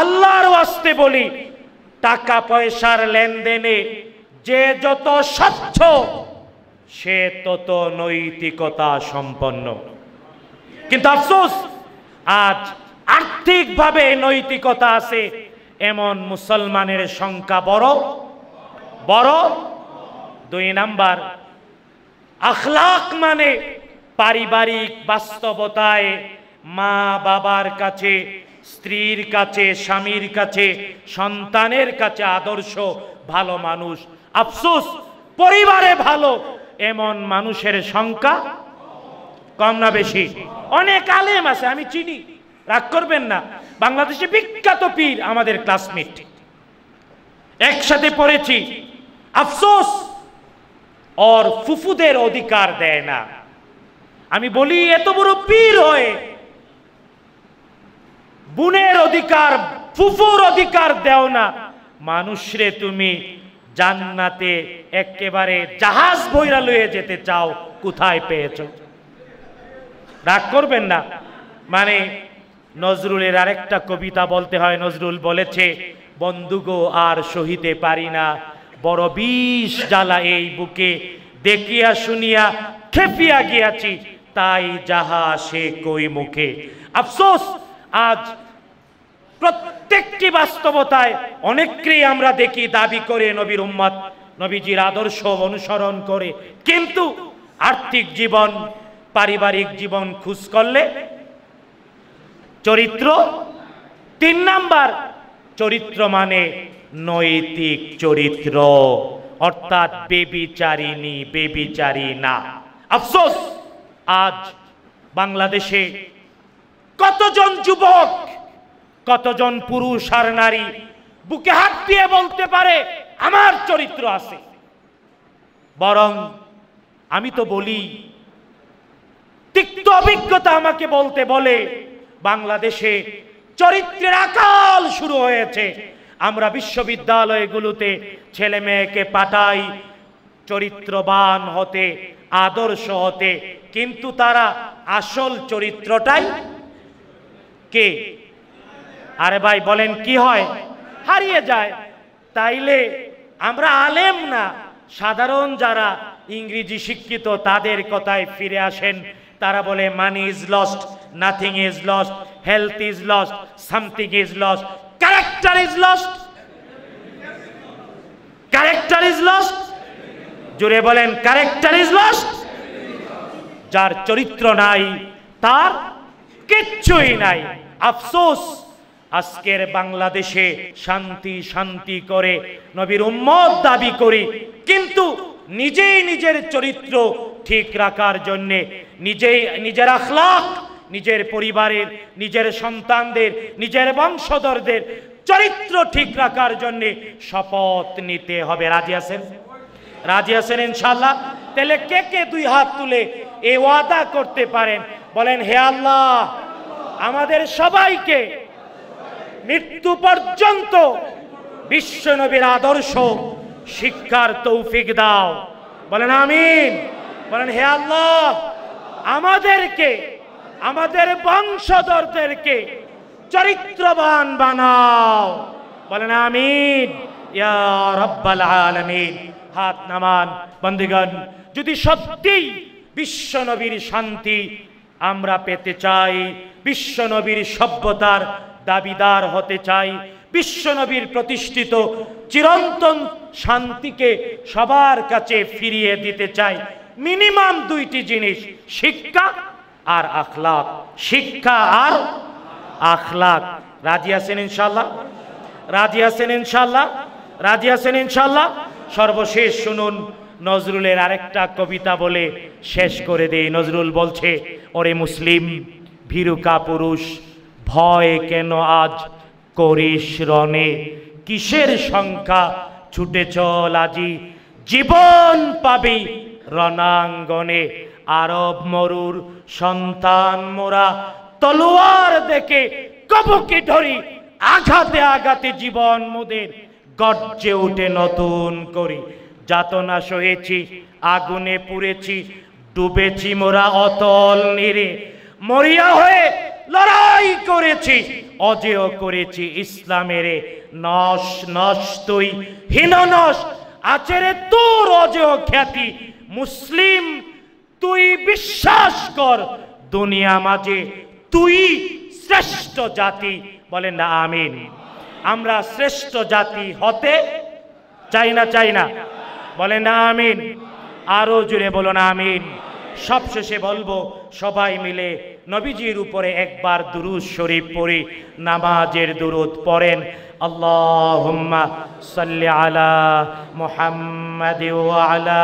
আল্লাহর ওয়াস্তে বলি টাকা পয়সার লেনদেনে যে যত স্বচ্ছ সে তত নৈতিকতা সম্পন্ন কিন্তু আফসোস আজ আর্থিকভাবে নৈতিকতা আছে এমন মুসলমানের সংখ্যা বড় বড় দুই নাম্বার আখলাক মানে পারিবারিক বাস্তবতায় মা বাবার কাছে স্ত্রীর কাছে স্বামীর কাছে সন্তানের কাছে আদর্শ ভালো মানুষ আফসোস পরিবারে ভালো এমন মানুষের সংখ্যা কম না বেশি অনেক আলেম আছে আমি চিনি রাগ করবেন না বাংলাদেশে বিখ্যাত পীর আমাদের ক্লাসমেট একসাথে পড়েছি আফসোস ওর ফুফুদের অধিকার দেয় না আমি বলি এত বড় পীর হয়ে বুনের অধিকার ফুফুর অধিকার দেও না মানুষরে তুমি জান্নাতে একেবারে জাহাজ বইরা লয়ে যেতে চাও কোথায় পেয়েছ রাগ করবেন না মানে নজরুলের আরেকটা কবিতা বলতে হয় নজরুল বলেছে বন্ধুগো আর সহিতে পারি না বড় বিষ জ্বালা এই বুকে দেখিয়া শুনিয়া খেপিয়া গিয়াছি তাই যাহা সে কই মুখে আফসোস আজ প্রত্যেকটি বাস্তবতায় অনেককেই আমরা দেখি দাবি করে নবীর উম্মাদ নবীজির আদর্শ অনুসরণ করে কিন্তু আর্থিক জীবন পারিবারিক জীবন খুঁজ করলে চরিত্র তিন নাম্বার চরিত্র মানে নৈতিক চরিত্র অর্থাৎ বেবিচারিণী বেবিচারী না আফসোস আজ বাংলাদেশে কতজন যুবক কতজন পুরুষ আর নারী বুকে হাত দিয়ে বলতে পারে আমার চরিত্র আছে বরং আমি তো বলি তিক্ত অভিজ্ঞতা আমাকে বলতে বলে বাংলাদেশে চরিত্রের আকাল শুরু হয়েছে আমরা বিশ্ববিদ্যালয়গুলোতে ছেলে মেয়েকে পাঠাই চরিত্রবান হতে আদর্শ হতে কিন্তু তারা আসল চরিত্রটাই কে আরে ভাই বলেন কি হয় হারিয়ে যায় তাইলে আমরা আলেম না সাধারণ যারা ইংরেজি শিক্ষিত তাদের কথায় ফিরে আসেন তারা বলে money is lost nothing is lost health is lost something is lost character is lost character is lost জুড়ে বলেন ক্যারেক্টার ইজ লস্ট যার চরিত্র নাই তার কিচ্ছুই নাই আফসোস আজকের বাংলাদেশে শান্তি শান্তি করে নবীর উম্মত দাবি করি কিন্তু নিজেই নিজের চরিত্র ঠিক রাখার জন্যে নিজেই নিজের আখলাখ নিজের পরিবারের নিজের সন্তানদের নিজের বংশধরদের চরিত্র ঠিক রাখার জন্যে শপথ নিতে হবে রাজি আছেন রাজি আছেন ইনশাল্লাহ তাহলে কে কে দুই হাত তুলে এ ওয়াদা করতে পারেন বলেন হে আল্লাহ আমাদের সবাইকে মৃত্যু পর্যন্ত বিশ্বনবীর আদর্শ শিক্ষার তৌফিক দাও বলেন আমিন বলেন হে আল্লাহ আমাদেরকে আমাদের বংশধরদেরকে চরিত্রবান বানাও বলেন আমিন হাত নামান বন্দিগণ যদি সত্যিই বিশ্বনবীর শান্তি আমরা পেতে চাই বিশ্বনবীর সভ্যতার দাবিদার হতে চাই বিশ্বনবীর প্রতিষ্ঠিত চিরন্তন শান্তিকে সবার কাছে ফিরিয়ে দিতে চাই মিনিমাম দুইটি জিনিস শিক্ষা আর আখলাক শিক্ষা আর আখলাক রাজি আছেন ইনশাল্লাহ রাজি আছেন ইনশাল্লাহ রাজি আছেন ইনশাল্লাহ সর্বশেষ শুনুন নজরুলের আরেকটা কবিতা বলে শেষ করে দেই নজরুল বলছে ওরে মুসলিম ভীরুকা পুরুষ ভয় কেন আজ করিস রণে কিসের সংখ্যা ছুটে চল আজি জীবন পাবি রণাঙ্গনে আরব মরুর সন্তান মোরা তলোয়ার দেখে কবকে ধরি আঘাতে আঘাতে জীবন মোদের গর্জে উঠে নতুন করি যাতনা সহেছি আগুনে পুড়েছি ডুবেছি মোরা অতল নিরে মরিয়া হয়ে লড়াই করেছি অজেয় করেছি ইসলামের নস নস তুই হীন নস আচেরে তোর অজেয় খ্যাতি মুসলিম তুই বিশ্বাস কর দুনিয়া মাঝে তুই শ্রেষ্ঠ জাতি বলেন না আমিন আমরা শ্রেষ্ঠ জাতি হতে চাই না চাই না বলেন না আমিন আরো জুড়ে বলো না আমিন সবশেষে বলবো সবাই মিলে নবীজির উপরে একবার দুরুদ শরীফ পড়ি নামাজের দুরুদ পড়েন আল্লাহ সাল্লি আলা মোহাম্মদ আলা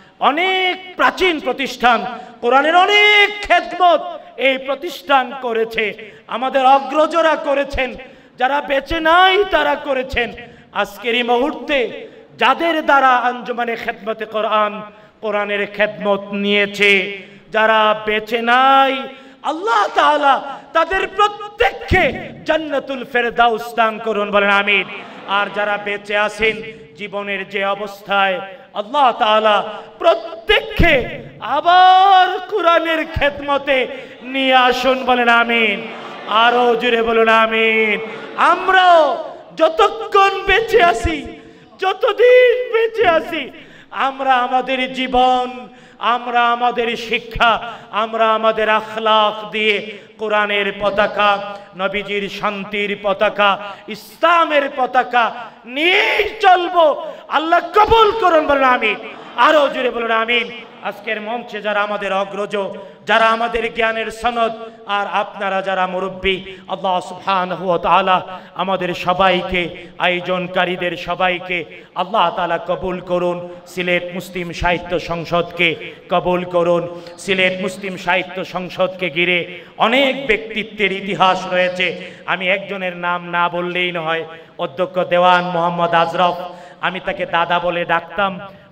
অনেক প্রাচীন প্রতিষ্ঠান কোরআনের অনেক খেদমত এই প্রতিষ্ঠান করেছে আমাদের অগ্রজরা করেছেন যারা বেঁচে নাই তারা করেছেন আজকের এই মুহূর্তে যাদের দ্বারা আঞ্জমানে খেদমতে কোরআন কোরআনের খেদমত নিয়েছে যারা বেঁচে নাই আল্লাহ তাআলা তাদের প্রত্যেককে জান্নাতুল ফেরদাউস দান করুন বলেন আমিন আর যারা বেঁচে আছেন জীবনের যে অবস্থায় আল্লাহ তালা প্রত্যেককে আবার কোরআনের খেদমতে নিয়ে আসুন বলেন আমিন আরও জুড়ে বলুন আমিন আমরাও যতক্ষণ বেঁচে আছি যতদিন বেঁচে আছি আমরা আমাদের জীবন আমরা আমাদের শিক্ষা আমরা আমাদের আখলাখ দিয়ে কোরআনের পতাকা নবীজির শান্তির পতাকা ইসলামের পতাকা নিয়েই চলবো আল্লাহ কবুল করুন বলুন আমিন আরও জুড়ে বলুন আমিন আজকের মঞ্চে যারা আমাদের অগ্রজ যারা আমাদের জ্ঞানের সনদ আর আপনারা যারা মুরব্বী আল্লাহ সুফহান তালা আমাদের সবাইকে আয়োজনকারীদের সবাইকে আল্লাহ তালা কবুল করুন সিলেট মুসলিম সাহিত্য সংসদকে কবুল করুন সিলেট মুসলিম সাহিত্য সংসদকে ঘিরে অনেক ব্যক্তিত্বের ইতিহাস রয়েছে আমি একজনের নাম না বললেই নয় অধ্যক্ষ দেওয়ান মোহাম্মদ আজরফ আমি তাকে দাদা বলে ডাকতাম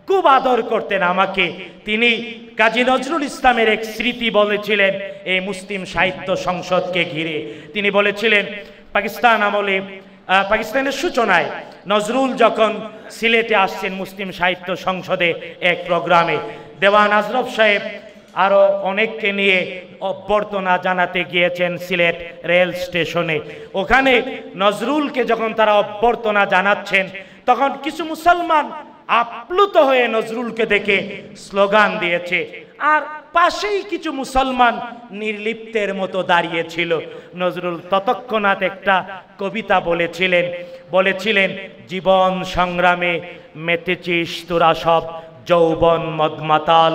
খুব আদর করতেন আমাকে তিনি কাজী নজরুল ইসলামের এক স্মৃতি বলেছিলেন এই মুসলিম সাহিত্য সংসদকে ঘিরে তিনি বলেছিলেন পাকিস্তান আমলে পাকিস্তানের সূচনায় নজরুল যখন সিলেটে আসছেন মুসলিম সাহিত্য সংসদে এক প্রোগ্রামে দেওয়ান আজরফ সাহেব আরও অনেককে নিয়ে অভ্যর্থনা জানাতে গিয়েছেন সিলেট রেল স্টেশনে ওখানে নজরুলকে যখন তারা অভ্যর্থনা জানাচ্ছেন তখন কিছু মুসলমান আপ্লুত হয়ে নজরুলকে দেখে স্লোগান দিয়েছে আর পাশেই কিছু মুসলমান নির্লিপ্তের মতো দাঁড়িয়েছিল নজরুল ততক্ষণাৎ একটা কবিতা বলেছিলেন বলেছিলেন জীবন সংগ্রামে মেতেচিস তোরা সব যৌবন মদমাতাল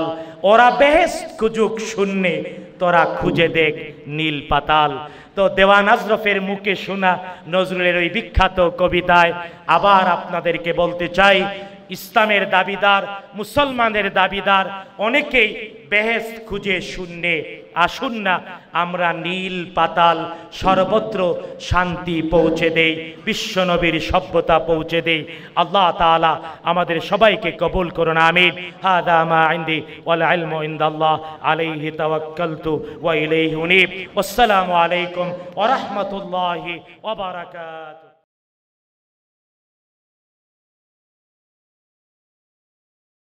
ওরা বেহেস খুজুক শূন্যে তোরা খুঁজে দেখ নীল পাতাল তো দেওয়ান আজরফের মুখে শোনা নজরুলের ওই বিখ্যাত কবিতায় আবার আপনাদেরকে বলতে চাই ইসলামের দাবিদার মুসলমানের দাবিদার অনেকেই বেহেস খুঁজে শূন্য আসুন না আমরা নীল পাতাল সর্বত্র শান্তি পৌঁছে দেই বিশ্বনবীর সভ্যতা পৌঁছে দেই আল্লাহ তালা আমাদের সবাইকে কবুল করুন আমিন আসসালামু আলাইকুম ওয়া